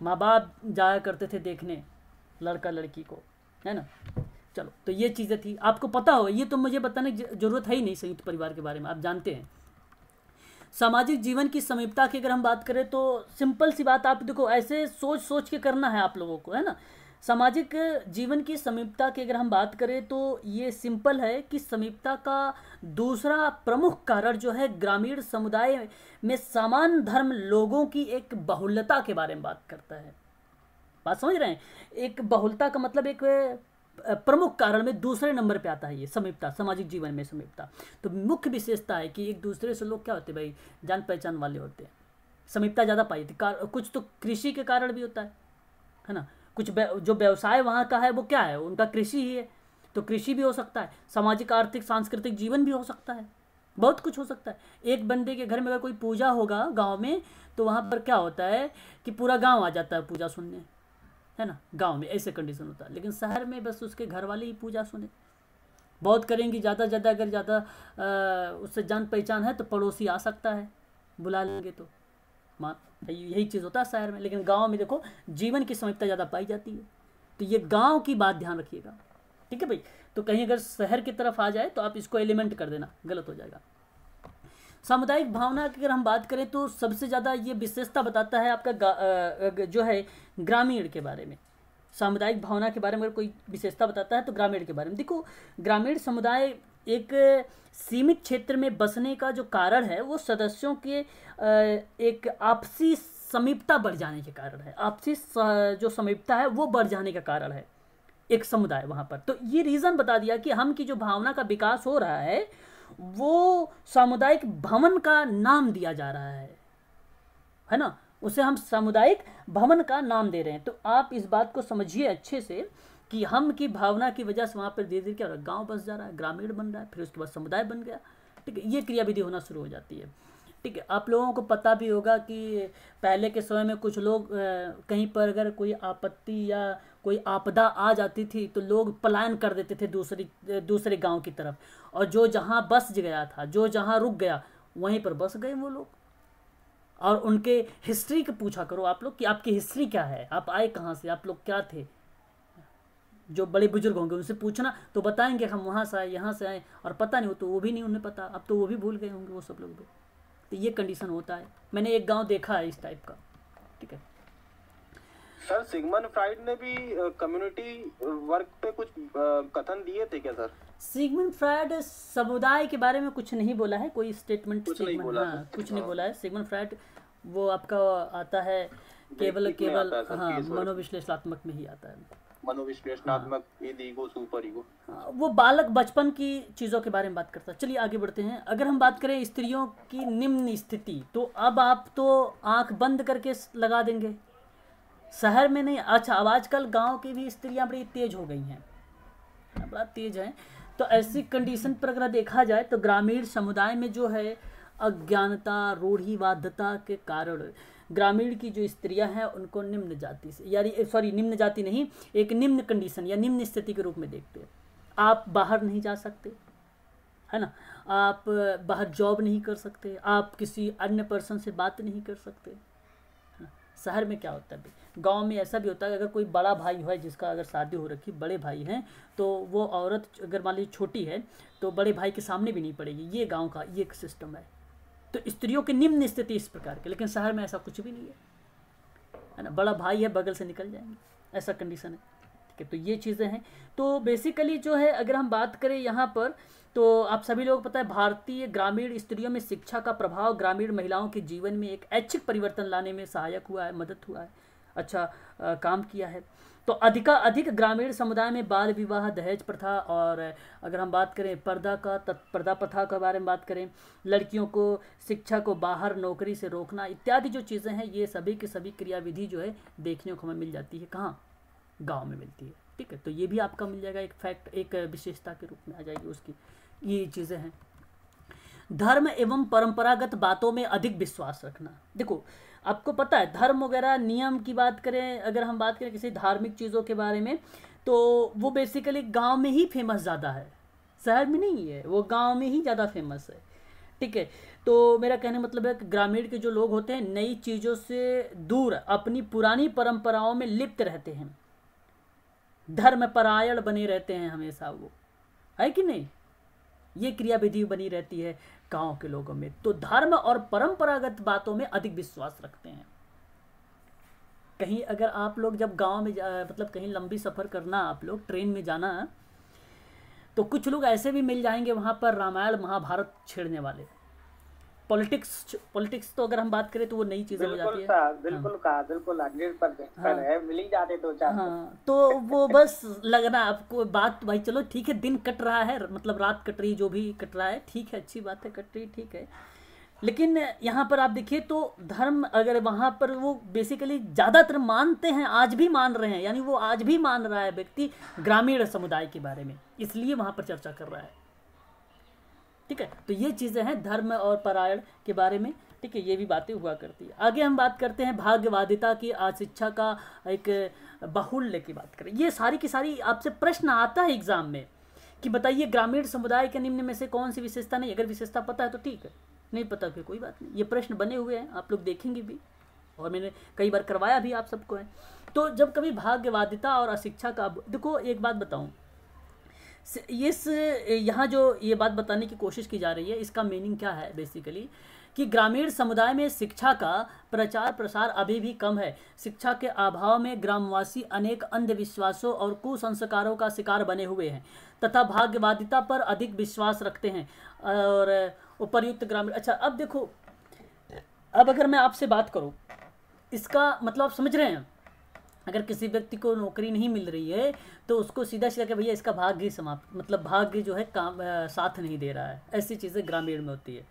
माँ बाप जाया करते थे देखने लड़का लड़की को है ना चलो तो ये चीज़ें थी आपको पता होगा ये तो मुझे बताने की जरूरत है ही नहीं संयुक्त परिवार के बारे में आप जानते हैं सामाजिक जीवन की समीपता की अगर हम बात करें तो सिंपल सी बात आप देखो ऐसे सोच सोच के करना है आप लोगों को है ना सामाजिक जीवन की समीपता की अगर हम बात करें तो ये सिंपल है कि समीपता का दूसरा प्रमुख कारण जो है ग्रामीण समुदाय में समान धर्म लोगों की एक बहुलता के बारे में बात करता है बात समझ रहे हैं एक बहुलता का मतलब एक प्रमुख कारण में दूसरे नंबर पे आता है ये समीपता सामाजिक जीवन में समीपता तो मुख्य विशेषता है कि एक दूसरे से लोग क्या होते भाई जान पहचान वाले होते हैं समीपता ज़्यादा पाई जाती कुछ तो कृषि के कारण भी होता है है ना कुछ जो व्यवसाय वहाँ का है वो क्या है उनका कृषि ही है तो कृषि भी हो सकता है सामाजिक आर्थिक सांस्कृतिक जीवन भी हो सकता है बहुत कुछ हो सकता है एक बंदे के घर में अगर कोई पूजा होगा गांव में तो वहाँ पर क्या होता है कि पूरा गांव आ जाता है पूजा सुनने है ना गांव में ऐसे कंडीशन होता है लेकिन शहर में बस उसके घर वाले ही पूजा सुने बहुत करेंगे ज़्यादा ज़्यादा अगर ज़्यादा उससे जान पहचान है तो पड़ोसी आ सकता है बुला लेंगे तो मान यही चीज़ होता है शहर में लेकिन गाँव में देखो जीवन की समयता ज़्यादा पाई जाती है तो ये गाँव की बात ध्यान रखिएगा ठीक है भाई तो कहीं अगर शहर की तरफ आ जाए तो आप इसको एलिमेंट कर देना गलत हो जाएगा सामुदायिक भावना की अगर हम बात करें तो सबसे ज़्यादा ये विशेषता बताता है आपका जो है ग्रामीण के बारे में सामुदायिक भावना के बारे में अगर कोई विशेषता बताता है तो ग्रामीण के बारे में देखो ग्रामीण समुदाय एक सीमित क्षेत्र में बसने का जो कारण है वो सदस्यों के एक आपसी समीपता बढ़ जाने के कारण है आपसी जो समीपता है वो बढ़ जाने का कारण है एक समुदाय वहाँ पर तो ये रीज़न बता दिया कि हम की जो भावना का विकास हो रहा है वो सामुदायिक भवन का नाम दिया जा रहा है है ना उसे हम सामुदायिक भवन का नाम दे रहे हैं तो आप इस बात को समझिए अच्छे से कि हम की भावना की वजह से वहाँ पर धीरे धीरे क्या हो रहा है गाँव बस जा रहा है ग्रामीण बन रहा है फिर उसके बाद समुदाय बन गया ठीक है ये क्रियाविधि होना शुरू हो जाती है ठीक है आप लोगों को पता भी होगा कि पहले के समय में कुछ लोग कहीं पर अगर कोई आपत्ति या कोई आपदा आ जाती थी तो लोग पलायन कर देते थे दूसरी दूसरे गांव की तरफ और जो जहां बस गया था जो जहां रुक गया वहीं पर बस गए वो लोग और उनके हिस्ट्री के पूछा करो आप लोग कि आपकी हिस्ट्री क्या है आप आए कहाँ से आप लोग क्या थे जो बड़े बुजुर्ग होंगे उनसे पूछना तो बताएंगे हम वहाँ से आए यहाँ से आए और पता नहीं हो तो वो भी नहीं उन्हें पता अब तो वो भी भूल गए होंगे वो सब लोग भी तो ये कंडीशन होता है मैंने एक गांव देखा है इस टाइप का ठीक है सर सिगमन फ्राइड ने भी कम्युनिटी वर्क पे कुछ कथन दिए थे क्या सर सिगमन फ्राइड समुदाय के बारे में कुछ नहीं बोला है कोई स्टेटमेंट कुछ नहीं बोला हाँ, कुछ नहीं हाँ। बोला है सिगमन फ्राइड वो आपका आता है केवल केवल हाँ मनोविश्लेषणात्मक में ही आता है मनोविश्लेषणात्मक ईगो सुपर ईगो हाँ, वो बालक बचपन की चीज़ों के बारे में बात करता है चलिए आगे बढ़ते हैं अगर हम बात करें स्त्रियों की निम्न स्थिति तो अब आप तो आंख बंद करके लगा देंगे शहर में नहीं अच्छा अब आजकल गांव की भी स्त्रियां बड़ी तेज हो गई हैं बड़ा तेज है तो ऐसी कंडीशन पर अगर देखा जाए तो ग्रामीण समुदाय में जो है अज्ञानता रूढ़िवादता के कारण ग्रामीण की जो स्त्रियां हैं उनको निम्न जाति से यानी सॉरी निम्न जाति नहीं एक निम्न कंडीशन या निम्न स्थिति के रूप में देखते हैं आप बाहर नहीं जा सकते है ना आप बाहर जॉब नहीं कर सकते आप किसी अन्य पर्सन से बात नहीं कर सकते है ना शहर में क्या होता है गांव में ऐसा भी होता है अगर कोई बड़ा भाई हो जिसका अगर शादी हो रखी बड़े भाई हैं तो वो औरत अगर मान लीजिए छोटी है तो बड़े भाई के सामने भी नहीं पड़ेगी ये गाँव का ये एक सिस्टम है तो स्त्रियों की निम्न स्थिति इस प्रकार की लेकिन शहर में ऐसा कुछ भी नहीं है है ना बड़ा भाई है बगल से निकल जाएंगे ऐसा कंडीशन है ठीक है तो ये चीज़ें हैं तो बेसिकली जो है अगर हम बात करें यहाँ पर तो आप सभी लोग पता है भारतीय ग्रामीण स्त्रियों में शिक्षा का प्रभाव ग्रामीण महिलाओं के जीवन में एक ऐच्छिक परिवर्तन लाने में सहायक हुआ है मदद हुआ है अच्छा आ, काम किया है तो अधिका अधिक ग्रामीण समुदाय में बाल विवाह दहेज प्रथा और अगर हम बात करें पर्दा का तत्पर्दा प्रथा के बारे में बात करें लड़कियों को शिक्षा को बाहर नौकरी से रोकना इत्यादि जो चीज़ें हैं ये सभी की सभी क्रियाविधि जो है देखने को हमें मिल जाती है कहाँ गाँव में मिलती है ठीक है तो ये भी आपका मिल जाएगा एक फैक्ट एक विशेषता के रूप में आ जाएगी उसकी ये चीज़ें हैं धर्म एवं परंपरागत बातों में अधिक विश्वास रखना देखो आपको पता है धर्म वगैरह नियम की बात करें अगर हम बात करें किसी धार्मिक चीज़ों के बारे में तो वो बेसिकली गांव में ही फेमस ज़्यादा है शहर में नहीं है वो गांव में ही ज़्यादा फेमस है ठीक है तो मेरा कहने मतलब है कि ग्रामीण के जो लोग होते हैं नई चीज़ों से दूर अपनी पुरानी परंपराओं में लिप्त रहते हैं धर्म परायण बने रहते हैं हमेशा वो है कि नहीं ये क्रियाविधि बनी रहती है गांव के लोगों में तो धर्म और परंपरागत बातों में अधिक विश्वास रखते हैं कहीं अगर आप लोग जब गांव में मतलब कहीं लंबी सफ़र करना आप लोग ट्रेन में जाना तो कुछ लोग ऐसे भी मिल जाएंगे वहां पर रामायण महाभारत छेड़ने वाले पॉलिटिक्स पॉलिटिक्स तो अगर हम बात करें तो वो नई चीजें हो जाती है हाँ। बिल्कुल का बिल्कुल हंड्रेड परसेंट हाँ। है मिल ही जाते दो चार हाँ तो वो बस लगना आपको बात भाई चलो ठीक है दिन कट रहा है मतलब रात कट रही जो भी कट रहा है ठीक है अच्छी बात है कट रही ठीक है लेकिन यहाँ पर आप देखिए तो धर्म अगर वहाँ पर वो बेसिकली ज़्यादातर मानते हैं आज भी मान रहे हैं यानी वो आज भी मान रहा है व्यक्ति ग्रामीण समुदाय के बारे में इसलिए वहाँ पर चर्चा कर रहा है ठीक है तो ये चीज़ें हैं धर्म और परायण के बारे में ठीक है ये भी बातें हुआ करती है आगे हम बात करते हैं भाग्यवादिता की शिक्षा का एक बाहुल्य की बात करें ये सारी की सारी आपसे प्रश्न आता है एग्जाम में कि बताइए ग्रामीण समुदाय के निम्न में से कौन सी विशेषता नहीं अगर विशेषता पता है तो ठीक है नहीं पता फिर तो कोई बात नहीं ये प्रश्न बने हुए हैं आप लोग देखेंगे भी और मैंने कई बार करवाया भी आप सबको है तो जब कभी भाग्यवादिता और अशिक्षा का देखो एक बात बताऊँ इस यहाँ जो ये बात बताने की कोशिश की जा रही है इसका मीनिंग क्या है बेसिकली कि ग्रामीण समुदाय में शिक्षा का प्रचार प्रसार अभी भी कम है शिक्षा के अभाव में ग्रामवासी अनेक अंधविश्वासों और कुसंस्कारों का शिकार बने हुए हैं तथा भाग्यवादिता पर अधिक विश्वास रखते हैं और उपरयुक्त ग्रामीण अच्छा अब देखो अब अगर मैं आपसे बात करूँ इसका मतलब समझ रहे हैं अगर किसी व्यक्ति को नौकरी नहीं मिल रही है तो उसको सीधा सीधा कि भैया इसका भाग्य समाप्त मतलब भाग्य जो है काम आ, साथ नहीं दे रहा है ऐसी चीज़ें ग्रामीण में होती है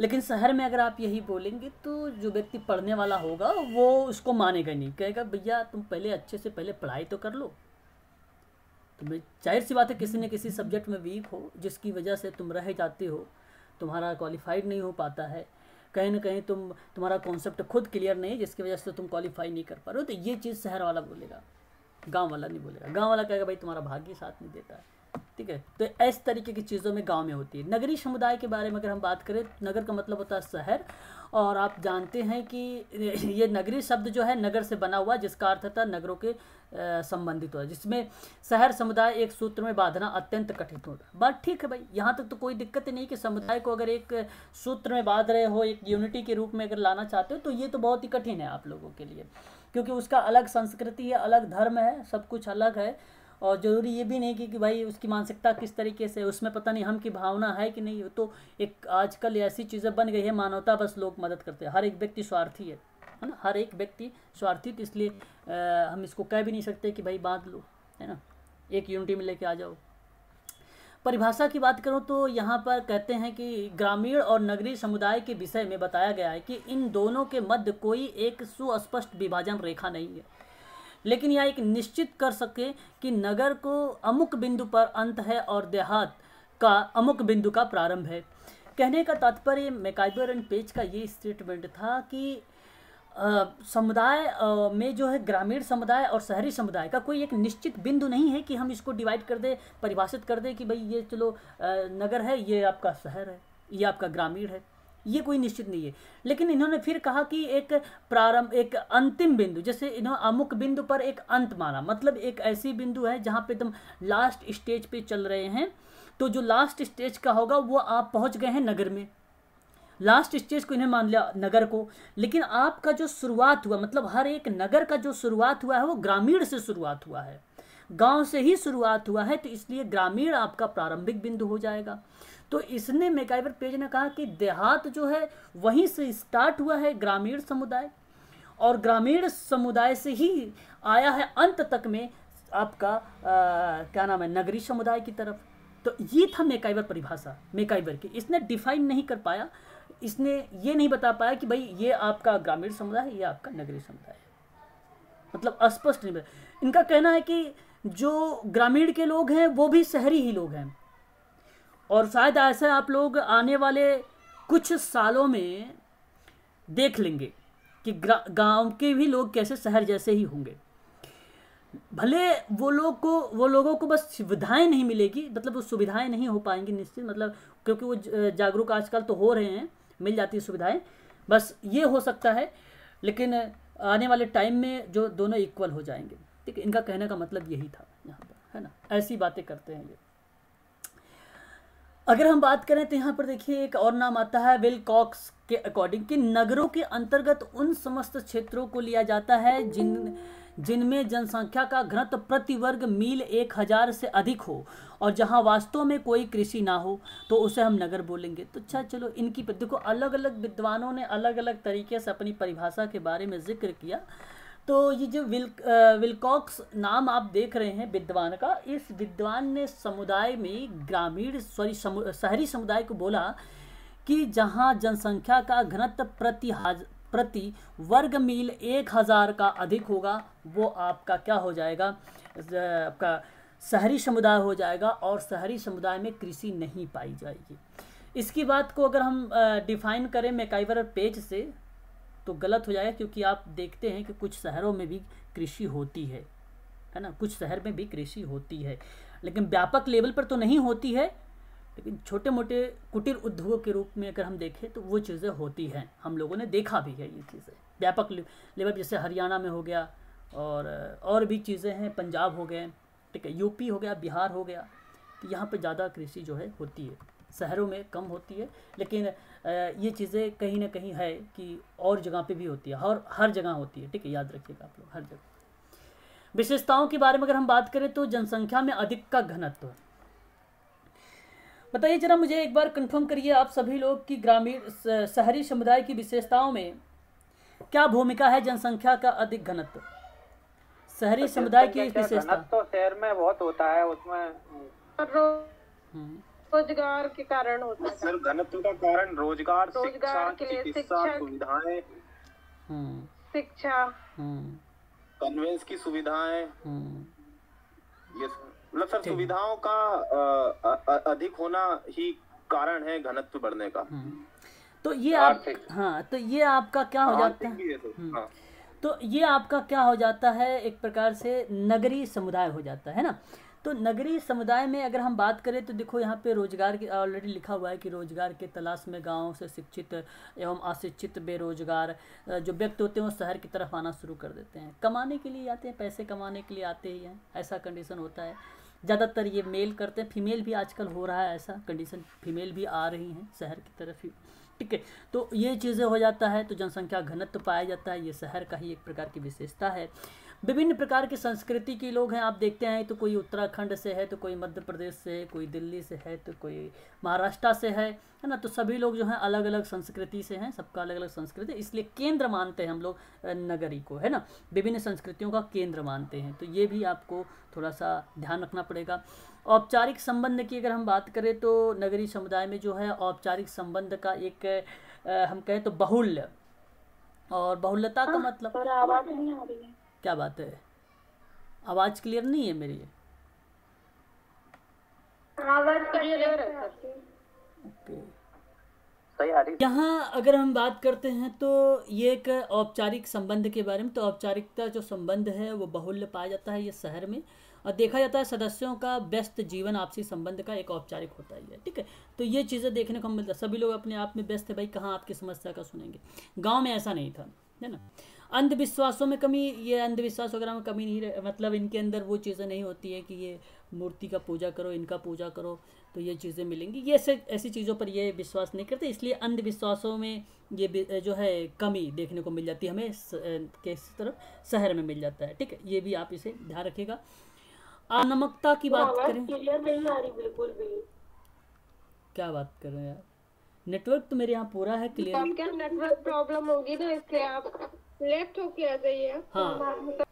लेकिन शहर में अगर आप यही बोलेंगे तो जो व्यक्ति पढ़ने वाला होगा वो उसको मानेगा नहीं कहेगा भैया तुम पहले अच्छे से पहले पढ़ाई तो कर लो तुम्हें तो जाहिर सी बात है किसी न किसी सब्जेक्ट में वीक हो जिसकी वजह से तुम रह जाते हो तुम्हारा क्वालिफाइड नहीं हो पाता है कहीं ना कहीं तुम तुम्हारा कॉन्सेप्ट खुद क्लियर नहीं है जिसकी वजह से तुम क्वालिफाई नहीं कर पा रहे हो तो ये चीज़ शहर वाला बोलेगा गाँव वाला नहीं बोलेगा गाँव वाला कहेगा भाई तुम्हारा भाग्य साथ नहीं देता है ठीक है तो ऐसे तरीके की चीज़ों में गाँव में होती है नगरीय समुदाय के बारे में अगर हम बात करें नगर का मतलब होता है शहर और आप जानते हैं कि ये नगरी शब्द जो है नगर से बना हुआ जिसका अर्थ था नगरों के संबंधित हो जिसमें शहर समुदाय एक सूत्र में बांधना अत्यंत कठिन होता बात ठीक है भाई यहाँ तक तो कोई दिक्कत ही नहीं कि समुदाय को अगर एक सूत्र में बांध रहे हो एक यूनिटी के रूप में अगर लाना चाहते हो तो ये तो बहुत ही कठिन है आप लोगों के लिए क्योंकि उसका अलग संस्कृति है अलग धर्म है सब कुछ अलग है और ज़रूरी ये भी नहीं कि, कि भाई उसकी मानसिकता किस तरीके से उसमें पता नहीं हम की भावना है कि नहीं तो एक आजकल ऐसी चीज़ें बन गई है मानवता बस लोग मदद करते हैं हर एक व्यक्ति स्वार्थी है है ना हर एक व्यक्ति स्वार्थी तो इसलिए आ, हम इसको कह भी नहीं सकते कि भाई बांध लो है ना एक यूनिटी में लेके आ जाओ परिभाषा की बात करूँ तो यहाँ पर कहते हैं कि ग्रामीण और नगरीय समुदाय के विषय में बताया गया है कि इन दोनों के मध्य कोई एक सुस्पष्ट विभाजन रेखा नहीं है लेकिन यह एक निश्चित कर सके कि नगर को अमुक बिंदु पर अंत है और देहात का अमुक बिंदु का प्रारंभ है कहने का तात्पर्य मैकाइबर एंड पेज का ये स्टेटमेंट था कि समुदाय में जो है ग्रामीण समुदाय और शहरी समुदाय का कोई एक निश्चित बिंदु नहीं है कि हम इसको डिवाइड कर दें परिभाषित कर दें कि भाई ये चलो नगर है ये आपका शहर है ये आपका ग्रामीण है ये कोई निश्चित नहीं है लेकिन इन्होंने फिर कहा कि एक प्रारंभ एक अंतिम बिंदु जैसे इन्होंने अमुक बिंदु पर एक अंत माना मतलब एक ऐसी बिंदु है जहाँ पे तुम लास्ट स्टेज पे चल रहे हैं तो जो लास्ट स्टेज का होगा वो आप पहुँच गए हैं नगर में लास्ट स्टेज को इन्हें मान लिया नगर को लेकिन आपका जो शुरुआत हुआ मतलब हर एक नगर का जो शुरुआत हुआ है वो ग्रामीण से शुरुआत हुआ है गांव से ही शुरुआत हुआ है तो इसलिए ग्रामीण आपका प्रारंभिक बिंदु हो जाएगा तो इसने मेकाइबर पेज ने कहा कि देहात जो है वहीं से स्टार्ट हुआ है ग्रामीण समुदाय और ग्रामीण समुदाय से ही आया है अंत तक में आपका आ, क्या नाम है नगरी समुदाय की तरफ तो ये था मेकाइबर परिभाषा मेकाइबर की इसने डिफाइन नहीं कर पाया इसने ये नहीं बता पाया कि भाई ये आपका ग्रामीण समुदाय है ये आपका नगरीय समुदाय है मतलब अस्पष्ट नहीं इनका कहना है कि जो ग्रामीण के लोग हैं वो भी शहरी ही लोग हैं और शायद ऐसे आप लोग आने वाले कुछ सालों में देख लेंगे कि गांव के भी लोग कैसे शहर जैसे ही होंगे भले वो लोग को वो लोगों को बस सुविधाएं नहीं मिलेगी मतलब वो सुविधाएं नहीं हो पाएंगी निश्चित मतलब क्योंकि वो जागरूक आजकल तो हो रहे हैं मिल जाती है सुविधाएं बस ये हो सकता है लेकिन आने वाले टाइम में जो दोनों इक्वल हो जाएंगे ठीक है इनका कहने का मतलब यही था यहाँ पर है ना ऐसी बातें करते हैं ये अगर हम बात करें तो यहाँ पर देखिए एक और नाम आता है विल कॉक्स के अकॉर्डिंग कि नगरों के अंतर्गत उन समस्त क्षेत्रों को लिया जाता है जिन जिनमें जनसंख्या का घनत्व प्रति वर्ग मील एक हज़ार से अधिक हो और जहां वास्तव में कोई कृषि ना हो तो उसे हम नगर बोलेंगे तो अच्छा चलो इनकी देखो अलग अलग विद्वानों ने अलग अलग तरीके से अपनी परिभाषा के बारे में जिक्र किया तो ये जो विल विलकॉक्स नाम आप देख रहे हैं विद्वान का इस विद्वान ने समुदाय में ग्रामीण सॉरी समु, शहरी समुदाय को बोला कि जहाँ जनसंख्या का घनत्व प्रति प्रति वर्ग मील एक हज़ार का अधिक होगा वो आपका क्या हो जाएगा आपका शहरी समुदाय हो जाएगा और शहरी समुदाय में कृषि नहीं पाई जाएगी इसकी बात को अगर हम डिफाइन करें मेकाइवर पेज से तो गलत हो जाएगा क्योंकि आप देखते हैं कि कुछ शहरों में भी कृषि होती है है ना कुछ शहर में भी कृषि होती है लेकिन व्यापक लेवल पर तो नहीं होती है लेकिन छोटे मोटे कुटीर उद्योगों के रूप में अगर हम देखें तो वो चीज़ें होती हैं हम लोगों ने देखा भी है ये चीज़ें व्यापक लेवल जैसे हरियाणा में हो गया और और भी चीज़ें हैं पंजाब हो गए ठीक है यूपी हो गया बिहार हो गया तो यहाँ पर ज़्यादा कृषि जो है होती है शहरों में कम होती है लेकिन ये चीज़ें कहीं ना कहीं है कि और जगह पे भी होती है और हर जगह होती है ठीक है याद रखिएगा आप लोग हर जगह विशेषताओं के बारे में अगर हम बात करें तो जनसंख्या में अधिक का घनत्व बताइए जरा मुझे एक बार कंफर्म करिए आप सभी लोग की ग्रामीण शहरी समुदाय की विशेषताओं में क्या भूमिका है जनसंख्या का अधिक घनत्व शहरी समुदाय की विशेषता शहर में बहुत होता है उसमें रोजगार के कारण होता है सर घनत्व का कारण रोजगार रोजगार के लिए शिक्षा सुविधाएं हम्म। शिक्षा हम्म। कन्वेंस की सुविधाएं हम्म। ये मतलब सर सुविधाओं का आ, आ, अधिक होना ही कारण है घनत्व बढ़ने का तो ये आप हाँ तो ये आपका क्या हो जाता है हाँ। तो ये आपका क्या हो जाता है एक प्रकार से नगरी समुदाय हो जाता है ना तो नगरीय समुदाय में अगर हम बात करें तो देखो यहाँ पे रोजगार की ऑलरेडी लिखा हुआ है कि रोजगार के तलाश में गाँव से शिक्षित एवं अशिक्षित बेरोजगार जो व्यक्ति होते हैं वो शहर की तरफ आना शुरू कर देते हैं कमाने के लिए आते हैं पैसे कमाने के लिए आते ही हैं ऐसा कंडीशन होता है ज़्यादातर ये मेल करते हैं फीमेल भी आजकल हो रहा है ऐसा कंडीशन फीमेल भी आ रही हैं शहर की तरफ ही ठीक है तो ये चीज़ें हो जाता है तो जनसंख्या घनत्व पाया जाता है ये शहर का ही एक प्रकार की विशेषता है विभिन्न प्रकार की संस्कृति के लोग हैं आप देखते हैं तो कोई उत्तराखंड से है तो कोई मध्य प्रदेश से है कोई दिल्ली से है तो कोई महाराष्ट्र से है है ना तो सभी लोग जो हैं अलग अलग संस्कृति से हैं सबका अलग अलग संस्कृति इसलिए केंद्र मानते हैं हम लोग नगरी को है ना विभिन्न संस्कृतियों का केंद्र मानते हैं तो ये भी आपको थोड़ा सा ध्यान रखना पड़ेगा औपचारिक संबंध की अगर हम बात करें तो नगरीय समुदाय में जो है औपचारिक संबंध का एक हम कहें तो बहुल्य और बहुल्यता का हाँ, मतलब आवाज नहीं आ रही है क्या बात है आवाज़ क्लियर नहीं है मेरी आवाज़ क्लियर यहाँ अगर हम बात करते हैं तो ये एक औपचारिक संबंध के बारे में तो औपचारिकता जो संबंध है वो बहुल्य पाया जाता है ये शहर में और देखा जाता है सदस्यों का व्यस्त जीवन आपसी संबंध का एक औपचारिक होता ही है ठीक है तो ये चीज़ें देखने को मिलता है सभी लोग अपने आप में व्यस्त है भाई कहाँ आपकी समस्या का सुनेंगे गाँव में ऐसा नहीं था है ना अंधविश्वासों में कमी ये अंधविश्वास वगैरह में कमी नहीं रहे मतलब इनके अंदर वो चीज़ें नहीं होती है कि ये मूर्ति का पूजा करो इनका पूजा करो तो ये चीज़ें मिलेंगी ये ऐसे ऐसी चीज़ों पर ये विश्वास नहीं करते इसलिए अंधविश्वासों में ये जो है कमी देखने को मिल जाती है हमें किस तरफ शहर में मिल जाता है ठीक है ये भी आप इसे ध्यान रखिएगा अनमकता की बात करें नहीं आ रही बिल्कुल भी क्या बात कर रहे हैं यार नेटवर्क तो मेरे यहाँ पूरा है क्लियर नेटवर्क प्रॉब्लम होगी ना इसलिए आप लेफ्ट होके आ जाइए हाँ, हाँ, हाँ मतलब-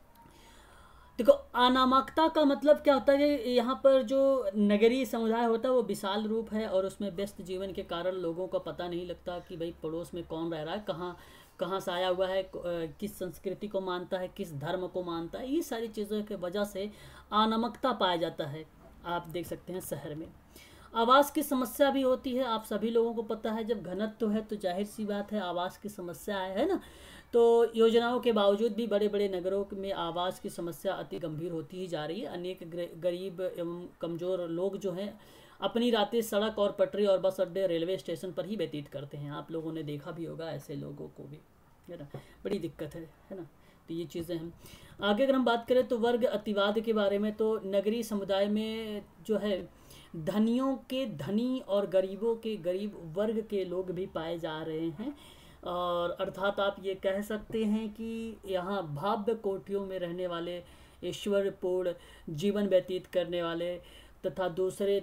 देखो अनामकता का मतलब क्या होता है कि यहाँ पर जो नगरीय समुदाय होता है वो विशाल रूप है और उसमें व्यस्त जीवन के कारण लोगों को पता नहीं लगता कि भाई पड़ोस में कौन रह रहा है कहाँ कहाँ से आया हुआ है किस संस्कृति को मानता है किस धर्म को मानता है ये सारी चीज़ों के वजह से अनामकता पाया जाता है आप देख सकते हैं शहर में आवास की समस्या भी होती है आप सभी लोगों को पता है जब घनत्व है तो जाहिर सी बात है आवास की समस्या है, है ना तो योजनाओं के बावजूद भी बड़े बड़े नगरों में आवास की समस्या अति गंभीर होती ही जा रही है अनेक गरीब एवं कमज़ोर लोग जो हैं अपनी रातें सड़क और पटरी और बस अड्डे रेलवे स्टेशन पर ही व्यतीत करते हैं आप लोगों ने देखा भी होगा ऐसे लोगों को भी है ना बड़ी दिक्कत है है ना तो ये चीज़ें हैं आगे अगर हम बात करें तो वर्ग अतिवाद के बारे में तो नगरीय समुदाय में जो है धनियों के धनी और गरीबों के गरीब वर्ग के लोग भी पाए जा रहे हैं और अर्थात आप ये कह सकते हैं कि यहाँ भाव्य कोटियों में रहने वाले ईश्वरपूर्ण जीवन व्यतीत करने वाले तथा दूसरे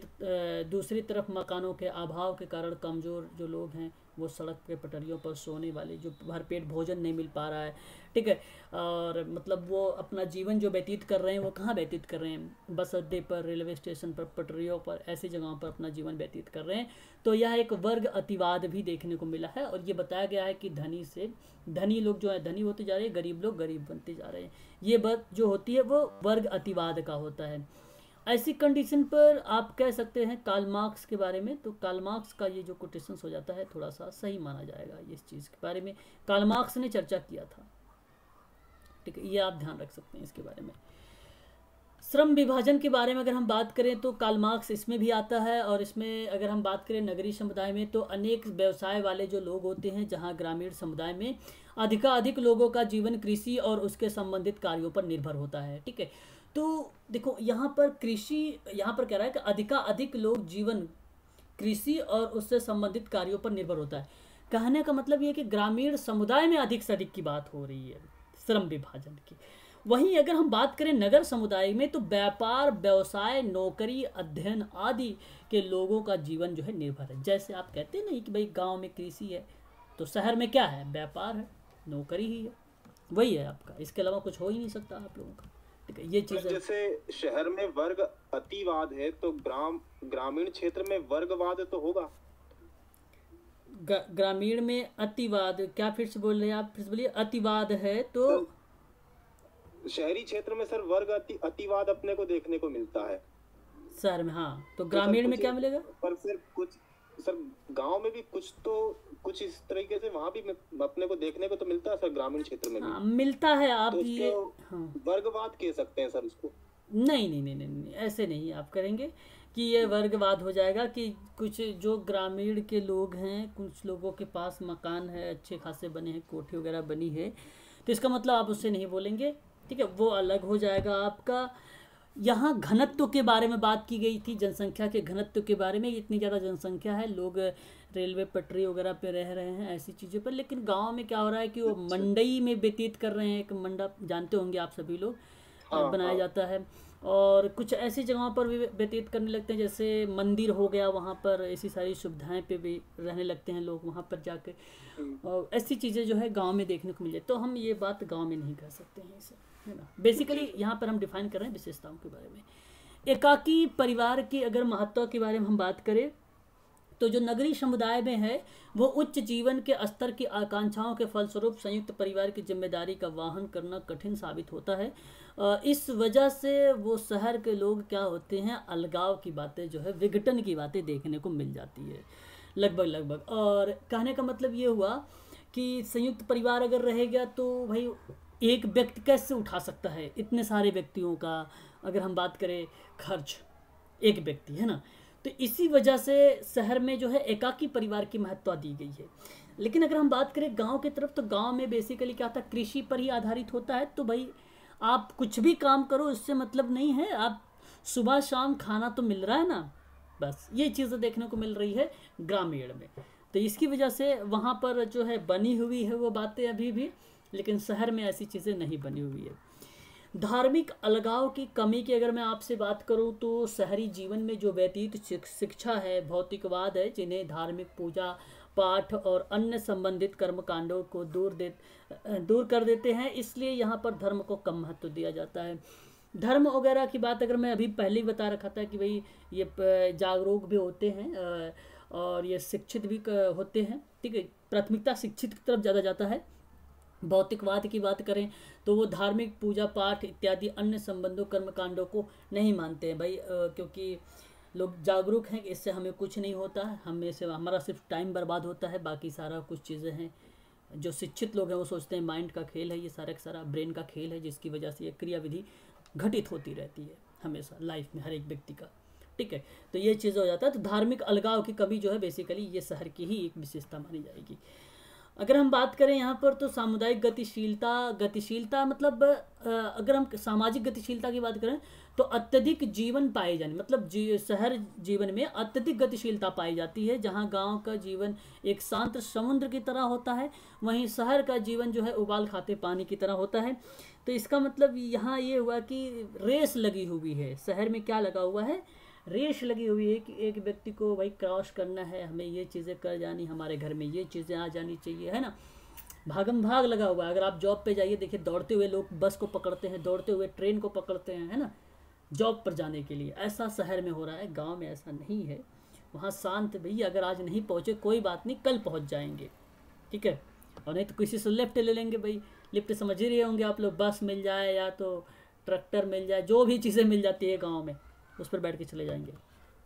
दूसरी तरफ मकानों के अभाव के कारण कमज़ोर जो लोग हैं वो सड़क के पटरियों पर सोने वाले जो भरपेट भोजन नहीं मिल पा रहा है ठीक है और मतलब वो अपना जीवन जो व्यतीत कर रहे हैं वो कहाँ व्यतीत कर रहे हैं बस अड्डे पर रेलवे स्टेशन पर पटरियों पर ऐसी जगहों पर अपना जीवन व्यतीत कर रहे हैं तो यह एक वर्ग अतिवाद भी देखने को मिला है और ये बताया गया है कि धनी से धनी लोग जो है धनी होते जा रहे हैं गरीब लोग गरीब बनते जा रहे हैं ये बात जो होती है वो वर्ग अतिवाद का होता है ऐसी कंडीशन पर आप कह सकते हैं काल मार्क्स के बारे में तो काल मार्क्स का ये जो कोटेशन हो जाता है थोड़ा सा सही माना जाएगा इस चीज़ के बारे में काल मार्क्स ने चर्चा किया था ठीक है ये आप ध्यान रख सकते हैं इसके बारे में श्रम विभाजन के बारे में अगर हम बात करें तो काल मार्क्स इसमें भी आता है और इसमें अगर हम बात करें नगरीय समुदाय में तो अनेक व्यवसाय वाले जो लोग होते हैं जहां ग्रामीण समुदाय में अधिकाधिक लोगों का जीवन कृषि और उसके संबंधित कार्यों पर निर्भर होता है ठीक है तो देखो यहाँ पर कृषि यहाँ पर कह रहा है कि अधिकाधिक लोग जीवन कृषि और उससे संबंधित कार्यों पर निर्भर होता है कहने का मतलब ये कि ग्रामीण समुदाय में अधिक से अधिक की बात हो रही है श्रम विभाजन की वहीं अगर हम बात करें नगर समुदाय में तो व्यापार व्यवसाय नौकरी अध्ययन आदि के लोगों का जीवन जो है निर्भर है जैसे आप कहते हैं नहीं कि भाई गांव में कृषि है तो शहर में क्या है व्यापार है नौकरी ही है वही है आपका इसके अलावा कुछ हो ही नहीं सकता आप लोगों का ये तो चीज जैसे शहर में वर्ग अतिवाद है तो ग्राम ग्रामीण क्षेत्र में वर्गवाद तो होगा ग्रामीण में अतिवाद क्या फिर से बोल रहे हैं आप फिर से बोलिए अतिवाद है तो, तो शहरी क्षेत्र में सर वर्ग अति अतिवाद अपने को देखने को मिलता है सर में हाँ तो, तो ग्रामीण तो में क्या मिलेगा पर फिर कुछ सर गांव में भी कुछ तो कुछ इस तरीके से वहां भी अपने को देखने को तो मिलता है सर ग्रामीण क्षेत्र में आ, हाँ, मिलता है आप तो ये हाँ। वर्गवाद कह सकते हैं सर उसको नहीं नहीं नहीं नहीं ऐसे नहीं आप करेंगे कि ये वर्गवाद हो जाएगा कि कुछ जो ग्रामीण के लोग हैं कुछ लोगों के पास मकान है अच्छे खासे बने हैं कोठी वगैरह बनी है तो इसका मतलब आप उससे नहीं बोलेंगे ठीक है वो अलग हो जाएगा आपका यहाँ घनत्व के बारे में बात की गई थी जनसंख्या के घनत्व के बारे में इतनी ज़्यादा जनसंख्या है लोग रेलवे पटरी वगैरह पे रह रहे हैं ऐसी चीज़ों पर लेकिन गांव में क्या हो रहा है कि वो अच्छा। मंडई में व्यतीत कर रहे हैं एक मंडा जानते होंगे आप सभी लोग हाँ, बनाया हाँ। जाता है और कुछ ऐसी जगहों पर भी व्यतीत करने लगते हैं जैसे मंदिर हो गया वहाँ पर ऐसी सारी सुविधाएं पे भी रहने लगते हैं लोग वहाँ पर जाकर हम्म। और ऐसी चीज़ें जो है गांव में देखने को मिले तो हम ये बात गांव में नहीं कर सकते हैं इसे है ना बेसिकली यहाँ पर हम डिफाइन कर रहे हैं विशेषताओं के बारे में एकाकी परिवार की अगर महत्व के बारे में हम बात करें तो जो नगरीय समुदाय में है वो उच्च जीवन के स्तर की आकांक्षाओं के फलस्वरूप संयुक्त परिवार की जिम्मेदारी का वाहन करना कठिन साबित होता है इस वजह से वो शहर के लोग क्या होते हैं अलगाव की बातें जो है विघटन की बातें देखने को मिल जाती है लगभग लगभग और कहने का मतलब ये हुआ कि संयुक्त परिवार अगर रहेगा तो भाई एक व्यक्ति कैसे उठा सकता है इतने सारे व्यक्तियों का अगर हम बात करें खर्च एक व्यक्ति है ना तो इसी वजह से शहर में जो है एकाकी परिवार की महत्व दी गई है लेकिन अगर हम बात करें गांव की तरफ तो गांव में बेसिकली क्या होता है कृषि पर ही आधारित होता है तो भाई आप कुछ भी काम करो इससे मतलब नहीं है आप सुबह शाम खाना तो मिल रहा है ना बस ये चीज़ें देखने को मिल रही है ग्रामीण में तो इसकी वजह से वहाँ पर जो है बनी हुई है वो बातें अभी भी लेकिन शहर में ऐसी चीज़ें नहीं बनी हुई है धार्मिक अलगाव की कमी की अगर मैं आपसे बात करूं तो शहरी जीवन में जो व्यतीत शिक्षा है भौतिकवाद है जिन्हें धार्मिक पूजा पाठ और अन्य संबंधित कर्मकांडों को दूर दे दूर कर देते हैं इसलिए यहाँ पर धर्म को कम महत्व दिया जाता है धर्म वगैरह की बात अगर मैं अभी पहले ही बता रखा था कि भाई ये जागरूक भी होते हैं और ये शिक्षित भी होते हैं ठीक है प्राथमिकता शिक्षित की तरफ ज़्यादा जाता है भौतिकवाद की बात करें तो वो धार्मिक पूजा पाठ इत्यादि अन्य संबंधों कर्मकांडों को नहीं मानते हैं भाई आ, क्योंकि लोग जागरूक हैं कि इससे हमें कुछ नहीं होता है हमें से हमारा सिर्फ टाइम बर्बाद होता है बाकी सारा कुछ चीज़ें हैं जो शिक्षित लोग हैं वो सोचते हैं माइंड का खेल है ये सारा का सारा ब्रेन का खेल है जिसकी वजह से ये क्रियाविधि घटित होती रहती है हमेशा लाइफ में हर एक व्यक्ति का ठीक है तो ये चीज़ हो जाता है तो धार्मिक अलगाव की कमी जो है बेसिकली ये शहर की ही एक विशेषता मानी जाएगी अगर हम बात करें यहाँ पर तो सामुदायिक गतिशीलता गतिशीलता मतलब अगर हम सामाजिक गतिशीलता की बात करें तो अत्यधिक जीवन पाए जाने मतलब जी, शहर जीवन में अत्यधिक गतिशीलता पाई जाती है जहाँ गांव का जीवन एक शांत समुद्र की तरह होता है वहीं शहर का जीवन जो है उबाल खाते पानी की तरह होता है तो इसका मतलब यहाँ ये यह हुआ कि रेस लगी हुई है शहर में क्या लगा हुआ है रेस लगी हुई है कि एक व्यक्ति को भाई क्रॉस करना है हमें ये चीज़ें कर जानी हमारे घर में ये चीज़ें आ जानी चाहिए है ना भागम भाग लगा हुआ है अगर आप जॉब पे जाइए देखिए दौड़ते हुए लोग बस को पकड़ते हैं दौड़ते हुए ट्रेन को पकड़ते हैं है ना जॉब पर जाने के लिए ऐसा शहर में हो रहा है गाँव में ऐसा नहीं है वहाँ शांत भैया अगर आज नहीं पहुँचे कोई बात नहीं कल पहुँच जाएंगे ठीक है और नहीं तो किसी से लेफ्ट ले लेंगे भाई लिफ्ट समझ ही रहे होंगे आप लोग बस मिल जाए या तो ट्रैक्टर मिल जाए जो भी चीज़ें मिल जाती है गाँव में उस पर बैठ के चले जाएंगे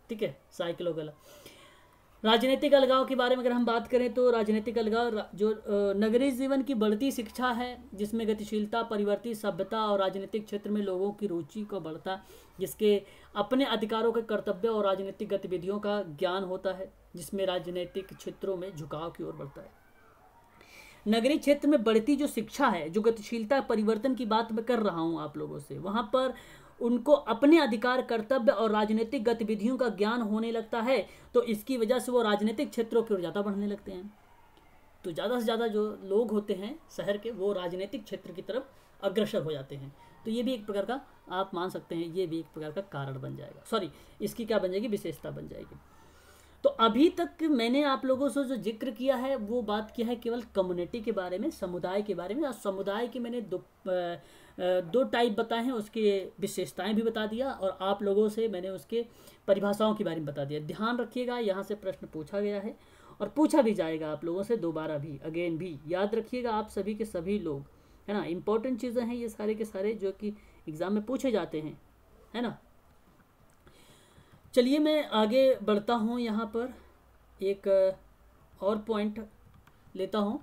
ठीक है साइकिलों वगैरह राजनीतिक अलगाव के बारे में अगर हम बात करें तो राजनीतिक अलगाव जो नगरीय जीवन की बढ़ती शिक्षा है जिसमें गतिशीलता परिवर्तित सभ्यता और राजनीतिक क्षेत्र में लोगों की रुचि को बढ़ता जिसके अपने अधिकारों के कर्तव्य और राजनीतिक गतिविधियों का ज्ञान होता है जिसमें राजनीतिक क्षेत्रों में झुकाव की ओर बढ़ता है नगरीय क्षेत्र में बढ़ती जो शिक्षा है जो गतिशीलता परिवर्तन की बात मैं कर रहा हूँ आप लोगों से वहाँ पर उनको अपने अधिकार कर्तव्य और राजनीतिक गतिविधियों का ज्ञान होने लगता है तो इसकी वजह से वो राजनीतिक क्षेत्रों की ओर ज़्यादा बढ़ने लगते हैं तो ज़्यादा से ज़्यादा जो लोग होते हैं शहर के वो राजनीतिक क्षेत्र की तरफ अग्रसर हो जाते हैं तो ये भी एक प्रकार का आप मान सकते हैं ये भी एक प्रकार का कारण बन जाएगा सॉरी इसकी क्या बन जाएगी विशेषता बन जाएगी तो अभी तक मैंने आप लोगों से जो जिक्र किया है वो बात किया है केवल कम्युनिटी के बारे में समुदाय के बारे में और समुदाय की मैंने दो दो टाइप बताए हैं उसके विशेषताएं भी बता दिया और आप लोगों से मैंने उसके परिभाषाओं के बारे में बता दिया ध्यान रखिएगा यहाँ से प्रश्न पूछा गया है और पूछा भी जाएगा आप लोगों से दोबारा भी अगेन भी याद रखिएगा आप सभी के सभी लोग है ना इंपॉर्टेंट चीज़ें हैं ये सारे के सारे जो कि एग्ज़ाम में पूछे जाते हैं है ना चलिए मैं आगे बढ़ता हूँ यहाँ पर एक और पॉइंट लेता हूँ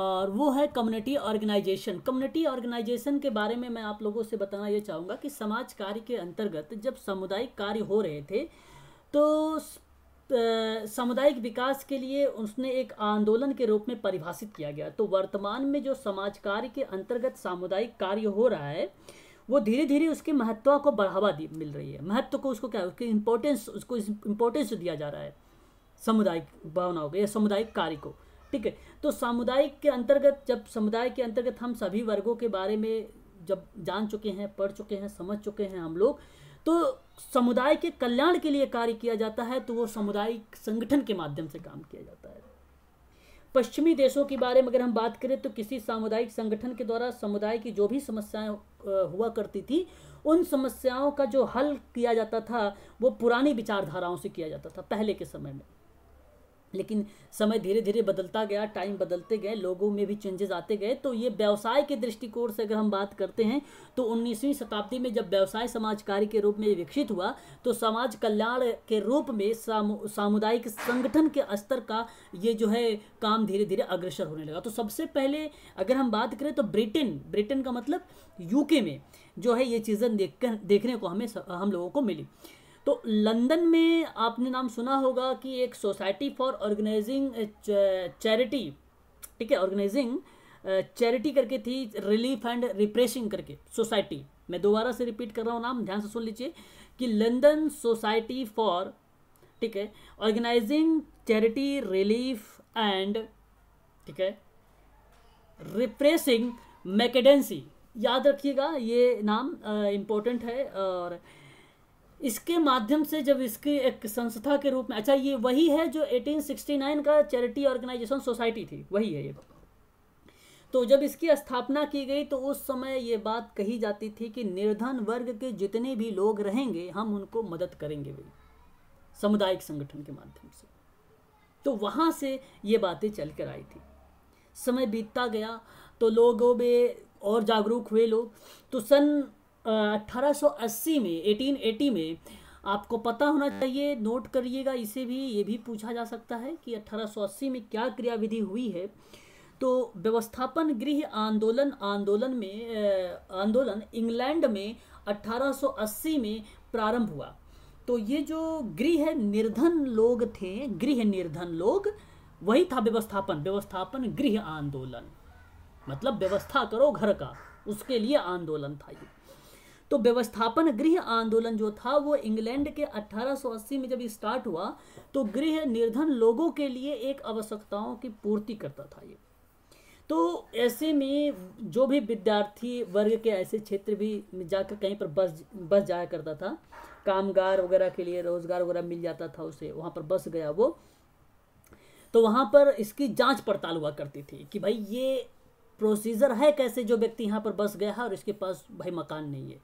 और वो है कम्युनिटी ऑर्गेनाइजेशन कम्युनिटी ऑर्गेनाइजेशन के बारे में मैं आप लोगों से बताना ये चाहूँगा कि समाज कार्य के अंतर्गत जब सामुदायिक कार्य हो रहे थे तो सामुदायिक विकास के लिए उसने एक आंदोलन के रूप में परिभाषित किया गया तो वर्तमान में जो समाज कार्य के अंतर्गत सामुदायिक कार्य हो रहा है वो धीरे धीरे उसके महत्व को बढ़ावा दी मिल रही है महत्व को उसको क्या उसकी इम्पोर्टेंस उसको इम्पोर्टेंस दिया जा रहा है सामुदायिक भावनाओं को या सामुदायिक कार्य को ठीक है तो सामुदायिक के अंतर्गत जब समुदाय के अंतर्गत हम सभी वर्गों के बारे में जब जान चुके हैं पढ़ चुके हैं समझ चुके हैं हम लोग तो समुदाय के कल्याण के लिए कार्य किया जाता है तो वो सामुदायिक संगठन के माध्यम से काम किया जाता है पश्चिमी देशों के बारे में अगर हम बात करें तो किसी सामुदायिक संगठन के द्वारा समुदाय की जो भी समस्याएं हुआ करती थी उन समस्याओं का जो हल किया जाता था वो पुरानी विचारधाराओं से किया जाता था पहले के समय में लेकिन समय धीरे धीरे बदलता गया टाइम बदलते गए लोगों में भी चेंजेस आते गए तो ये व्यवसाय के दृष्टिकोण से अगर हम बात करते हैं तो 19वीं शताब्दी में जब व्यवसाय समाज कार्य के रूप में विकसित हुआ तो समाज कल्याण के रूप में सामु, सामुदायिक संगठन के स्तर का ये जो है काम धीरे धीरे अग्रसर होने लगा तो सबसे पहले अगर हम बात करें तो ब्रिटेन ब्रिटेन का मतलब यूके में जो है ये चीज़ें देख देखने को हमें हम लोगों को मिली तो लंदन में आपने नाम सुना होगा कि एक सोसाइटी फॉर ऑर्गेनाइजिंग चैरिटी ठीक है ऑर्गेनाइजिंग चैरिटी करके थी रिलीफ एंड रिप्रेसिंग करके सोसाइटी मैं दोबारा से रिपीट कर रहा हूँ नाम ध्यान से सुन लीजिए कि लंदन सोसाइटी फॉर ठीक है ऑर्गेनाइजिंग चैरिटी रिलीफ एंड ठीक है रिप्रेसिंग मैकेडेंसी याद रखिएगा ये नाम इम्पोर्टेंट है और इसके माध्यम से जब इसकी एक संस्था के रूप में अच्छा ये वही है जो 1869 का चैरिटी ऑर्गेनाइजेशन सोसाइटी थी वही है ये तो जब इसकी स्थापना की गई तो उस समय ये बात कही जाती थी कि निर्धन वर्ग के जितने भी लोग रहेंगे हम उनको मदद करेंगे भी सामुदायिक संगठन के माध्यम से तो वहाँ से ये बातें चल कर आई थी समय बीतता गया तो लोगों में और जागरूक हुए लोग तो सन 1880 में 1880 में आपको पता होना चाहिए नोट करिएगा इसे भी ये भी पूछा जा सकता है कि 1880 में क्या क्रियाविधि हुई है तो व्यवस्थापन गृह आंदोलन आंदोलन में आंदोलन इंग्लैंड में 1880 में प्रारंभ हुआ तो ये जो गृह निर्धन लोग थे गृह निर्धन लोग वही था व्यवस्थापन व्यवस्थापन गृह आंदोलन मतलब व्यवस्था करो घर का उसके लिए आंदोलन था ये तो व्यवस्थापन गृह आंदोलन जो था वो इंग्लैंड के 1880 में जब स्टार्ट हुआ तो गृह निर्धन लोगों के लिए एक आवश्यकताओं की पूर्ति करता था ये तो ऐसे में जो भी विद्यार्थी वर्ग के ऐसे क्षेत्र भी जाकर कहीं पर बस बस जाया करता था कामगार वगैरह के लिए रोजगार वगैरह मिल जाता था उसे वहाँ पर बस गया वो तो वहाँ पर इसकी जांच पड़ताल हुआ करती थी कि भाई ये प्रोसीजर है कैसे जो व्यक्ति यहाँ पर बस गया है और इसके पास भाई मकान नहीं है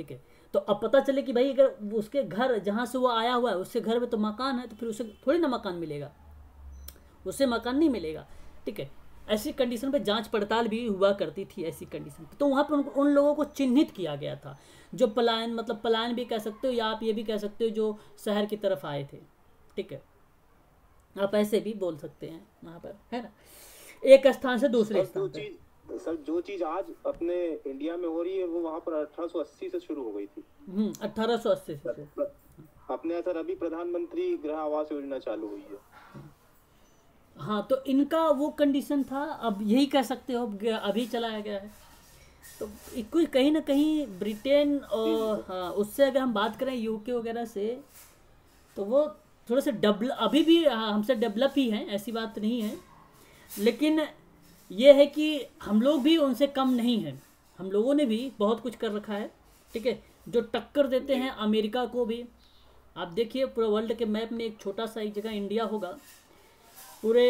ठीक है तो अब पता चले कि भाई अगर उसके घर जहाँ से वो आया हुआ है उसके घर में तो मकान है तो फिर उसे थोड़ी ना मकान मिलेगा उसे मकान नहीं मिलेगा ठीक है ऐसी कंडीशन पे जांच पड़ताल भी हुआ करती थी ऐसी कंडीशन तो वहाँ पर उन, उन लोगों को चिन्हित किया गया था जो पलायन मतलब पलायन भी कह सकते हो या आप ये भी कह सकते हो जो शहर की तरफ आए थे ठीक है आप ऐसे भी बोल सकते हैं वहाँ पर है ना एक स्थान से दूसरे स्थान पर सर जो चीज आज अपने इंडिया में हो रही है वो वहाँ पर 1880 से शुरू हो गई थी हम्म, अठारह सौ अस्सी से अपने सर अभी प्रधानमंत्री गृह आवास योजना चालू हुई है हाँ तो इनका वो कंडीशन था अब यही कह सकते हो अभी चलाया गया है तो कोई कहीं ना कहीं ब्रिटेन और हाँ उससे अगर हम बात करें यूके वगैरह से तो वो थोड़े से डेवलप अभी भी हाँ, हमसे डेवलप ही हैं ऐसी बात नहीं है लेकिन ये है कि हम लोग भी उनसे कम नहीं हैं हम लोगों ने भी बहुत कुछ कर रखा है ठीक है जो टक्कर देते हैं अमेरिका को भी आप देखिए पूरे वर्ल्ड के मैप में एक छोटा सा एक जगह इंडिया होगा पूरे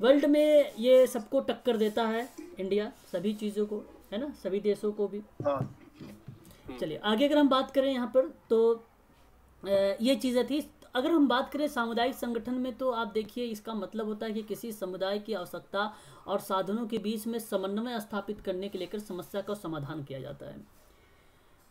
वर्ल्ड में ये सबको टक्कर देता है इंडिया सभी चीज़ों को है ना सभी देशों को भी हाँ। चलिए आगे अगर हम बात करें यहाँ पर तो ये चीज़ें थी अगर हम बात करें सामुदायिक संगठन में तो आप देखिए इसका मतलब होता है कि किसी समुदाय की आवश्यकता और साधनों के बीच में समन्वय स्थापित करने के लेकर समस्या का समाधान किया जाता है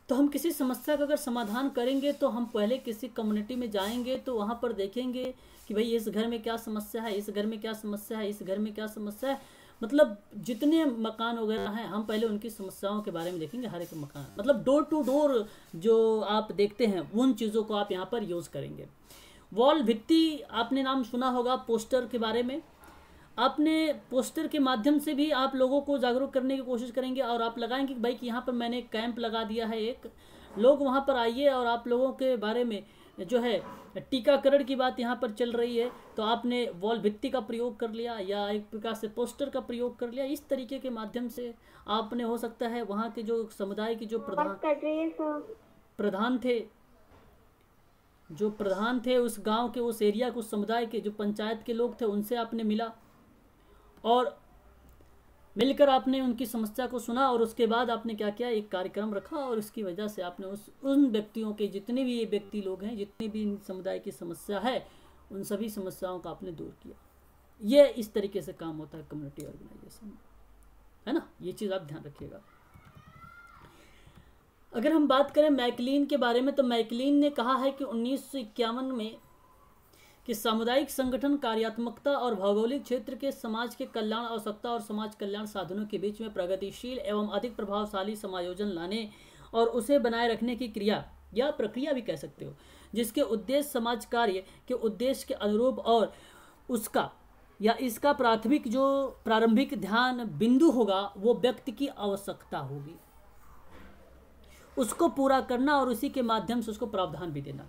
तो हम किसी समस्या का अगर समाधान करेंगे तो हम पहले किसी कम्युनिटी में जाएंगे तो वहाँ पर देखेंगे कि भाई इस घर में क्या समस्या है इस घर में क्या समस्या है इस घर में क्या समस्या है मतलब जितने मकान वगैरह हैं हम पहले उनकी समस्याओं के बारे में देखेंगे हर एक मकान मतलब डोर टू डोर जो आप देखते हैं उन चीज़ों को आप यहाँ पर यूज़ करेंगे वॉल भित्ती आपने नाम सुना होगा पोस्टर के बारे में आपने पोस्टर के माध्यम से भी आप लोगों को जागरूक करने की कोशिश करेंगे और आप लगाएंगे कि भाई कि यहाँ पर मैंने कैंप लगा दिया है एक लोग वहाँ पर आइए और आप लोगों के बारे में जो है टीकाकरण की बात यहाँ पर चल रही है तो आपने वॉल भित्ति का प्रयोग कर लिया या एक प्रकार से पोस्टर का प्रयोग कर लिया इस तरीके के माध्यम से आपने हो सकता है वहाँ के जो समुदाय की जो प्रधान प्रधान थे जो प्रधान थे उस गांव के उस एरिया के उस समुदाय के जो पंचायत के लोग थे उनसे आपने मिला और मिलकर आपने उनकी समस्या को सुना और उसके बाद आपने क्या किया एक कार्यक्रम रखा और उसकी वजह से आपने उस उन व्यक्तियों के जितने भी ये व्यक्ति लोग हैं जितने भी इन समुदाय की समस्या है उन सभी समस्याओं का आपने दूर किया ये इस तरीके से काम होता है कम्युनिटी ऑर्गेनाइजेशन में है ना ये चीज़ आप ध्यान रखिएगा अगर हम बात करें मैकलिन के बारे में तो मैकलिन ने कहा है कि उन्नीस में कि सामुदायिक संगठन कार्यात्मकता और भौगोलिक क्षेत्र के समाज के कल्याण आवश्यकता और समाज कल्याण साधनों के बीच में प्रगतिशील एवं अधिक प्रभावशाली समायोजन लाने और उसे बनाए रखने की क्रिया या प्रक्रिया भी कह सकते हो जिसके उद्देश्य समाज कार्य के उद्देश्य के अनुरूप और उसका या इसका प्राथमिक जो प्रारंभिक ध्यान बिंदु होगा वो व्यक्ति की आवश्यकता होगी उसको पूरा करना और उसी के माध्यम से उसको प्रावधान भी देना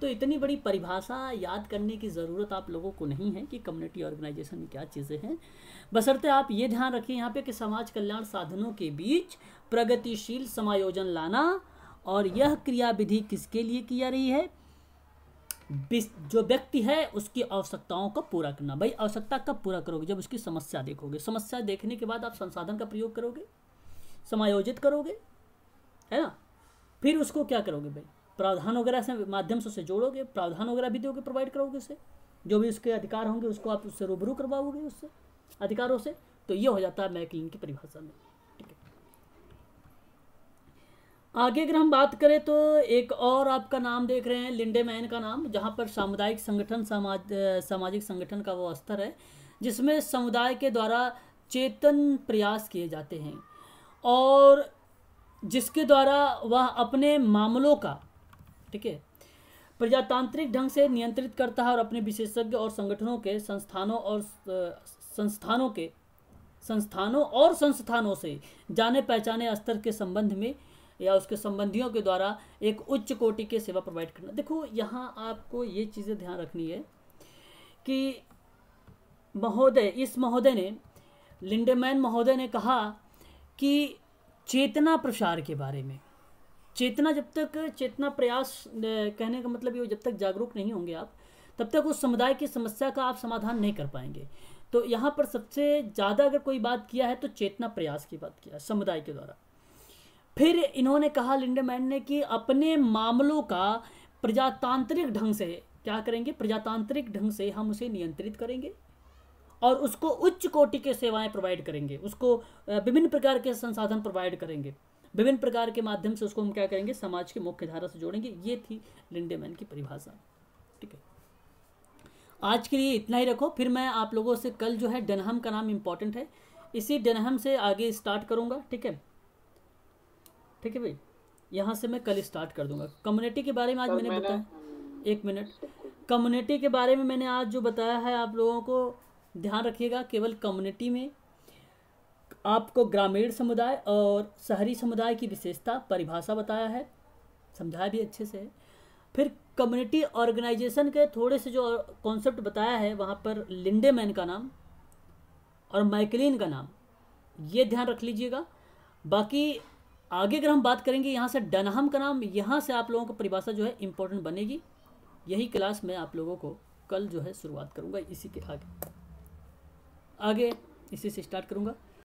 तो इतनी बड़ी परिभाषा याद करने की ज़रूरत आप लोगों को नहीं है कि कम्युनिटी ऑर्गेनाइजेशन में क्या चीज़ें हैं बसरते आप ये ध्यान रखें यहाँ पे कि समाज कल्याण साधनों के बीच प्रगतिशील समायोजन लाना और यह क्रियाविधि किसके लिए की जा रही है जो व्यक्ति है उसकी आवश्यकताओं को पूरा करना भाई आवश्यकता कब पूरा करोगे जब उसकी समस्या देखोगे समस्या देखने के बाद आप संसाधन का प्रयोग करोगे समायोजित करोगे है ना फिर उसको क्या करोगे भाई प्रावधान वगैरह से माध्यम से उसे जोड़ोगे प्रावधान वगैरह भी दोगे प्रोवाइड करोगे उसे जो भी उसके अधिकार होंगे उसको आप उससे रूबरू करवाओगे उससे अधिकारों से तो ये हो जाता है मैकलिन की परिभाषा में ठीक है आगे अगर हम बात करें तो एक और आपका नाम देख रहे हैं लिंडे मैन का नाम जहाँ पर सामुदायिक संगठन समाज सामाजिक संगठन का वो स्तर है जिसमें समुदाय के द्वारा चेतन प्रयास किए जाते हैं और जिसके द्वारा वह अपने मामलों का ठीक है प्रजातांत्रिक ढंग से नियंत्रित करता है और अपने विशेषज्ञ और संगठनों के संस्थानों और संस्थानों के संस्थानों और संस्थानों से जाने पहचाने स्तर के संबंध में या उसके संबंधियों के द्वारा एक उच्च कोटि के सेवा प्रोवाइड करना देखो यहाँ आपको ये चीज़ें ध्यान रखनी है कि महोदय इस महोदय ने लिंडेमैन महोदय ने कहा कि चेतना प्रसार के बारे में चेतना जब तक चेतना प्रयास कहने का मतलब ये जब तक जागरूक नहीं होंगे आप तब तक उस समुदाय की समस्या का आप समाधान नहीं कर पाएंगे तो यहाँ पर सबसे ज़्यादा अगर कोई बात किया है तो चेतना प्रयास की बात किया समुदाय के द्वारा फिर इन्होंने कहा लिंडेमैन ने कि अपने मामलों का प्रजातांत्रिक ढंग से क्या करेंगे प्रजातांत्रिक ढंग से हम उसे नियंत्रित करेंगे और उसको उच्च कोटि के सेवाएं प्रोवाइड करेंगे उसको विभिन्न प्रकार के संसाधन प्रोवाइड करेंगे विभिन्न प्रकार के माध्यम से उसको हम क्या करेंगे समाज के मुख्य धारा से जोड़ेंगे ये थी लिंडेमैन की परिभाषा ठीक है आज के लिए इतना ही रखो फिर मैं आप लोगों से कल जो है डनहम का नाम इम्पॉर्टेंट है इसी डनहम से आगे स्टार्ट करूँगा ठीक है ठीक है भाई यहाँ से मैं कल स्टार्ट कर दूंगा कम्युनिटी के बारे में आज मैंने बताया एक मिनट कम्युनिटी के बारे में मैंने आज जो बताया है आप लोगों को ध्यान रखिएगा केवल कम्युनिटी में आपको ग्रामीण समुदाय और शहरी समुदाय की विशेषता परिभाषा बताया है समझाया भी अच्छे से फिर कम्युनिटी ऑर्गेनाइजेशन के थोड़े से जो कॉन्सेप्ट बताया है वहाँ पर लिंडेमैन का नाम और माइकलिन का नाम ये ध्यान रख लीजिएगा बाकी आगे अगर हम बात करेंगे यहाँ से डनहम का नाम यहाँ से आप लोगों को परिभाषा जो है इम्पोर्टेंट बनेगी यही क्लास मैं आप लोगों को कल जो है शुरुआत करूँगा इसी के आगे आगे इसी से स्टार्ट करूँगा